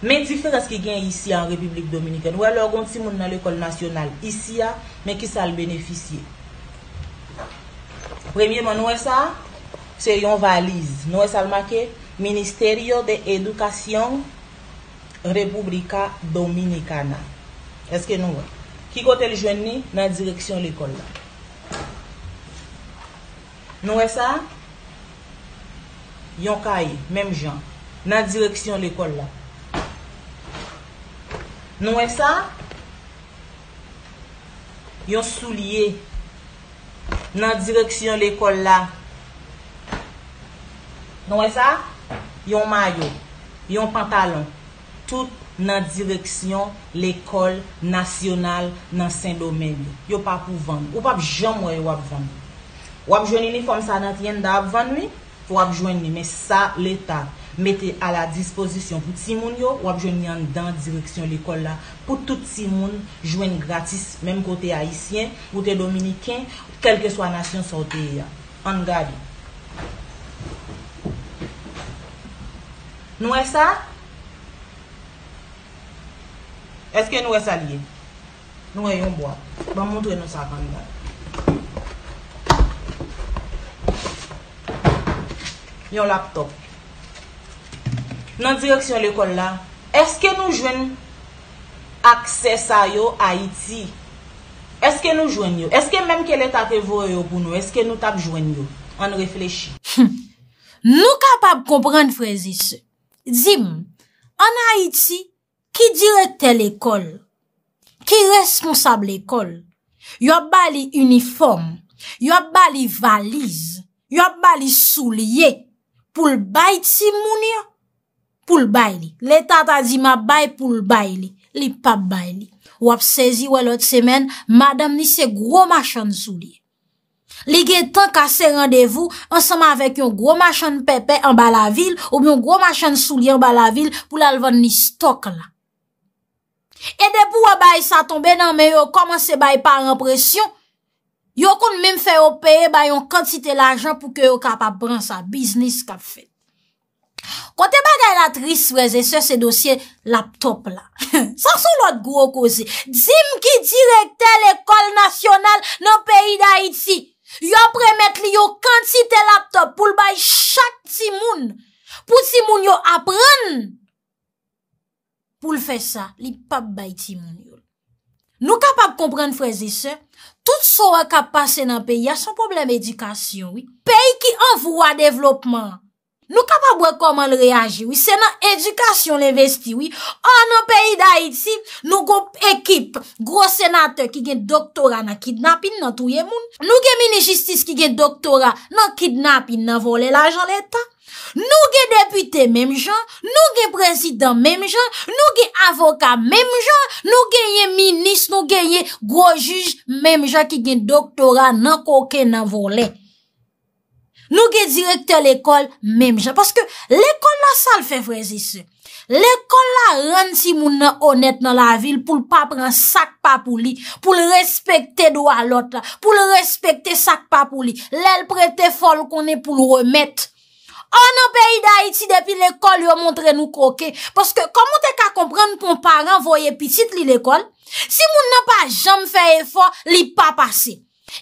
Men difer aske gen yisi an Republik Dominikana Ou alo akon si moun nan l'ekol nasyonal Isi ya, men ki sa l'benefisye Premieman nou e sa Se yon valiz Nou e sa l'make Ministerio de Edukasyon Republika Dominikana Eske nou Ki kote l'jeni nan direksyon l'ekol Nou e sa? Yon kaye, menm jan. Nan direksyon l'ekol la. Nou e sa? Yon souliye. Nan direksyon l'ekol la. Nou e sa? Yon mayo. Yon pantalon. Tout nan direksyon l'ekol nasyonal nan Saint-Domingue. Yon pa pou vande. Ou pa pou jan mwen wap vande. Wapjweni ni fòm sa natyen da avvan mi, fò wapjweni, me sa l'Etat mette a la dispozisyon pou tsi moun yo, wapjweni an dan direksyon l'ekol la, pou tout tsi moun, jweni gratis, menm kote Haitien, kote Dominikien, kelke swa nasyon sa ote ya. An gali. Nou e sa? Eske nou e salye? Nou e yon bo, ban montre nou sa kan gali. Yon laptop, nan direksyon l'ekol la, eske nou jwen akses a yo Haiti? Eske nou jwen yo? Eske menm kele tak evo yo bou nou? Eske nou tap jwen yo? An reflechi. Hm. Nou kapab kompren frezise. Zim, an Haiti, ki direk tel ekol? Ki responsab l'ekol? Yo bali uniform, yo bali valiz, yo bali soulyek. Poul bay ti moun ya? Poul bay li. Le tat a di ma bay poul bay li. Li pap bay li. Wap sezi wè lot semen, madam ni se gro machan sou li. Li gen tank a se randevou, ansama avèk yon gro machan pepe an ba la vil, ou mè yon gro machan sou li an ba la vil, pou la lvan ni stok la. E depou wap bay sa tombe nan meyo, koman se bay pa an presyon, Yo kon mèm fè yo pèye bay yon kantite l'ajan pou kè yo kapap bran sa biznis kap fè. Kote bagay la tris, freze sè, se dosye laptop la. San sou lòt gwo koze. Dzi m ki direkte l'ekol nasyonal nan peyi da iti. Yo premèk li yo kantite laptop pou l'bay chak ti moun. Pou ti moun yo apren. Pou l'fè sa, li pap bay ti moun. Nou kapap kompren freze sè. Tout sou a kap pase nan peyi a son problem edikasyon, peyi ki anvou a devlopman. Nou kap a bwe koman reyaji, se nan edikasyon le vesti, an nan peyi da iti, nou goun ekip, goun senate ki gen doktora nan kidnapin nan touye moun, nou gen mini-jistis ki gen doktora nan kidnapin nan vole la jan letan. Nou gen depute menm jan, nou gen prezident menm jan, nou gen avoka menm jan, nou gen yon minis, nou gen yon grojuj menm jan ki gen doktora nan koke nan volen. Nou gen direkte l'ekol menm jan. Paske l'ekol la sa l'fevrezise. L'ekol la ren si moun nan onet nan la vil pou l'pa prens sak pa pou li, pou l'respekte do alot la, pou l'respekte sak pa pou li. Lè l'prete fol konen pou l'remette. An apè yi da iti depi l'ekol yon montre nou koke. Paske komon te ka kompran pou mparen voye pitit li l'ekol. Si moun nan pa jom fè e fò, li pa pase.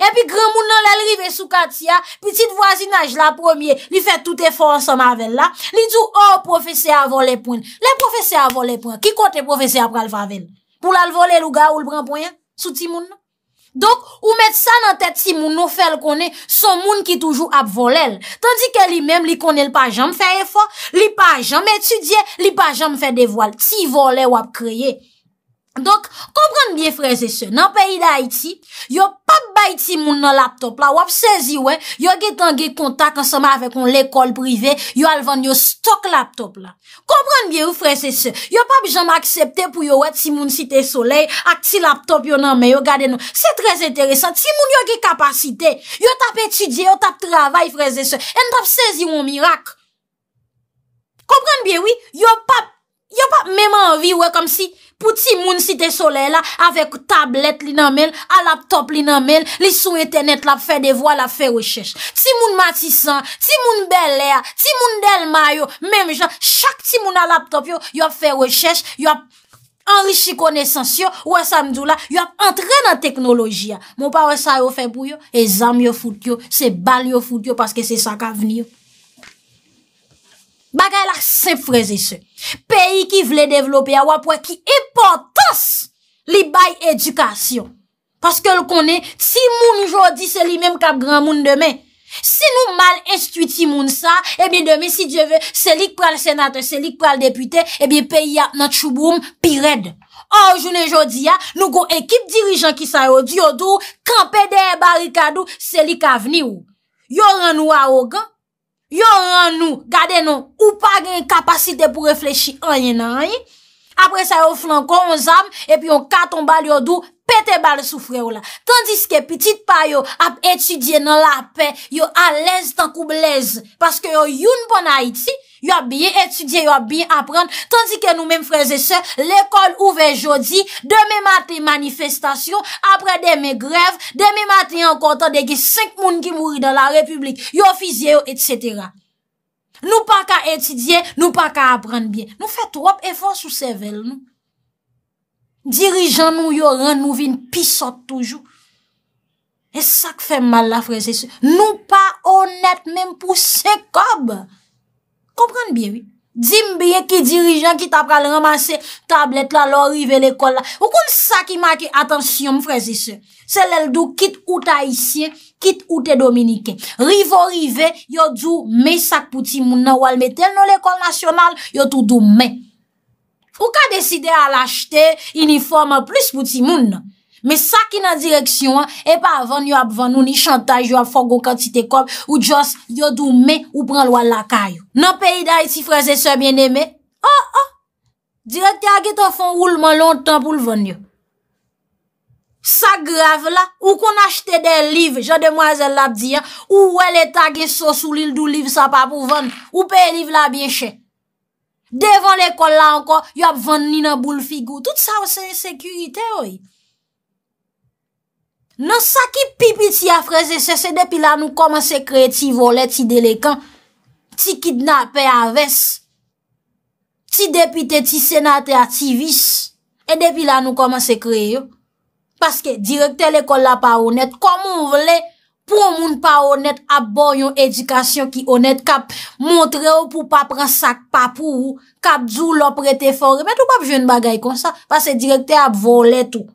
Epi gran moun nan lè l'rive sou katia, pitit voisinaj la promye, li fè tout e fò ansom avèn la. Li djou or oh, profese avò le poun. Le profese avò le poun. Ki kote profese apè alvavèn? Pou lalvo le luga ou l'bran poun? Souti moun nan? Donk, ou met sa nan tet ti moun nou fel konen son moun ki toujou ap volel. Tandik ke li menm li konen li pajanm fe efor, li pajanm etudye, li pajanm fe devol. Ti vole wap kreye. Donk, kompranmye freze se, nan peyi da Haiti, yo pap bay ti moun nan laptop la, wap sezi we, yo getan ge kontak ansama avek on l'ekol prive, yo alvan yo stok laptop la. Kompranmye ou freze se, yo pap jom aksepte pou yo wet ti moun site sole, ak ti laptop yo nan me, yo gade nou. Se trez enteresan, ti moun yo ge kapasite, yo tap etidye, yo tap travay freze se, en tap sezi woun mirak. Kompranmye ou, yo pap... Yo pa mèm anvi wè kom si, pou ti moun si te sole la, avèk tablet li nan men, a laptop li nan men, li sou internet la, fè devwa la, fè wè chèche. Ti moun matisan, ti moun belè, ti moun delma yo, mèm jan, chak ti moun a laptop yo, yo fè wè chèche, yo ap enrişi konesans yo, wè sa mdou la, yo ap antre nan teknoloji ya. Mon pa wè sa yo fèm pou yo, e zam yo fout yo, se bal yo fout yo, paske se sa ka veni yo. Bagay lak se freze se. Peyi ki vle devlope a wap wak ki importans li bay edukasyon. Paske l konen, ti moun jodi eh se li menm kap gran moun demen. Si nou mal estuti moun sa, ebyen demen si dieve, se lik pral senate, se lik pral depute, ebyen eh peyi a nat chouboum pi red. Or jounen ah, jodi a, nou go ekip dirijan ki sa yo diyo dou, kampe de barikadou, se lik avni ou. Yo ran nou a ogan, Yon an nou, gade nou, ou pa gen kapasite pou reflechi an yon nan, an yon. Apre sa yon flan kon on zam, epi yon katon bal yon dou, pete bal sou fre ou la. Tandis ke pitit pa yon ap etudye nan la apen, yon an lez tan koube lez. Paske yon yon bon ha iti, Yo ap biye etudye, yo ap biye aprande, tandi ke nou men freze se, l'ekol ouve jodi, deme mati manifestasyon, apre deme grev, deme mati an kontan, deki 5 moun ki mouri dan la republik, yo fizye yo, etc. Nou pa ka etudye, nou pa ka aprande biye. Nou fe trop efons ou sevel nou. Dirijan nou yo ren nou vin pisot toujou. E sak fe mal la freze se. Nou pa onet men pou se kobbe. Kompran biye, wè? Djin biye ki dirijan ki tap pral roman se tablet la, lò rive l'ekol la, wè kon sa ki make, atensyon m freze se. Se lèl do kit oute Haitien, kit oute Dominiken. Rive o rive, yo do me sak pou ti moun nan, wèl me ten nou l'ekol nasyonal, yo tou do me. Wè ka deside a l'achete uniforme plus pou ti moun nan. Me sa ki nan direksyon an, e pa avan yo apvan ou ni chantaj yo apfogo kantite kom ou jos yo dou me ou pran lwa laka yo. Nan peyi da iti freze se bieneme, oh oh, direktya ge to fon ou lman lontan pou lvan yo. Sa grav la, ou kon achete de liv, jode mwazel la pdi an, ou wele tagye sos ou lildou liv sa pa pou vvan, ou peye liv la bieche. Devan le kol la anko, yo apvan ni nan bou lfigou, tout sa ou se sekurite oy. Non sa ki pipi ti afreze se se depi la nou komanse kre ti volet, ti delekan, ti kidnape aves, ti depite, ti senate, ti vis. E depi la nou komanse kre yo. Paske direkte l'ekol la pa onet. Koman vle pou moun pa onet ap bo yon edukasyon ki onet kap montre yo pou pa pran sak papou, kap zou lopre te fore. Met ou pap jwen bagay kon sa. Paske direkte ap volet ou.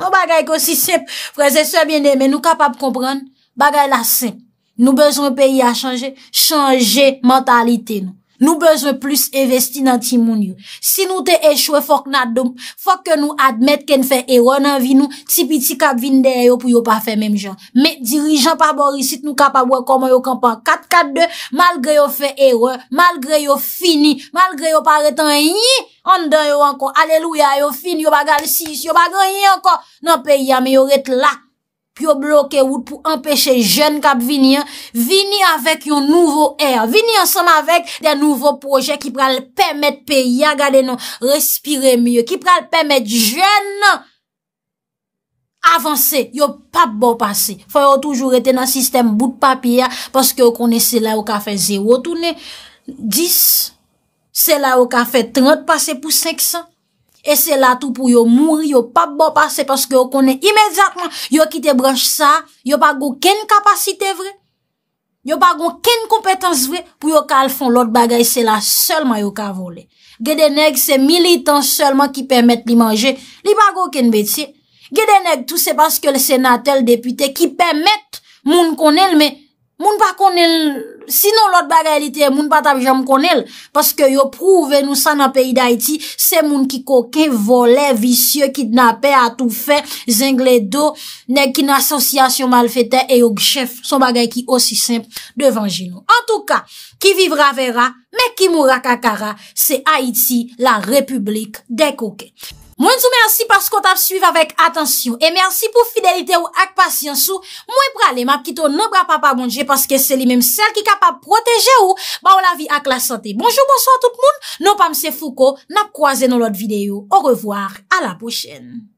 O non, bagay kon si sep, prese sep yene, men nou kapap kompran, bagay la sep, nou bezon peyi a chanje, chanje mentalite nou. Nou bezwe plus investi nan timoun yo. Si nou te echwe fok nadoum, fok ke nou admet ken fè ero nan vi nou, tipi ti kap vin der yo pou yo pa fè menm jan. Me dirijan pa borisit nou kap abwen komo yo kampan 4-4-2, malgre yo fè ero, malgre yo fini, malgre yo paretan yi, an den yo anko, aleluya yo fini, yo bagal 6, yo bagal yi anko, nan pe yam yo ret lak. Pyo bloke wout pou empeshe jen kap vini, vini avèk yon nouvo air, vini ansan avèk den nouvo proje ki pral pèmèd pè ya gade nan respire mye, ki pral pèmèd jen avansè. Yo pap bo pase, fò yo toujou rete nan sistem bout papi ya, paske yo kone se la yo ka fè 0 toune, 10, se la yo ka fè 30 pase pou 500. E se la tou pou yo mouri, yo pap bopa, se paske yo konen imedzatman, yo ki te branche sa, yo pa go ken kapasite vre, yo pa go ken kompetans vre pou yo kal fon lot bagay, se la solman yo ka vole. Gede neg se militan solman ki permette li manje, li pa go ken bete. Gede neg tou se paske le senatel depute ki permette moun konen men. moun pa konel, sinon lot bagay li te moun pa tabjam konel, paske yo prouve nou sa nan peyi d'Haïti, se moun ki koke, vole, visye, kitnape, atoufe, zengle do, nek in asosyasyon malfete, e yo gchef son bagay ki osi semp devanjinou. En touka, ki vivra vera, me ki moura kakara, se Haïti la republik de koke. Mwen sou mersi paskot ap suiv avèk atensyon. E mersi pou fidelite ou ak pasyansou. Mwen pralem ap kito nop rap ap abonje paske se li menm sel ki kap ap proteje ou ba ou la vi ak la sante. Bonjou, bonso a tout moun. Non pam se fouko, nap kwa ze nou lot videyo. Ou revoar, a la pochen.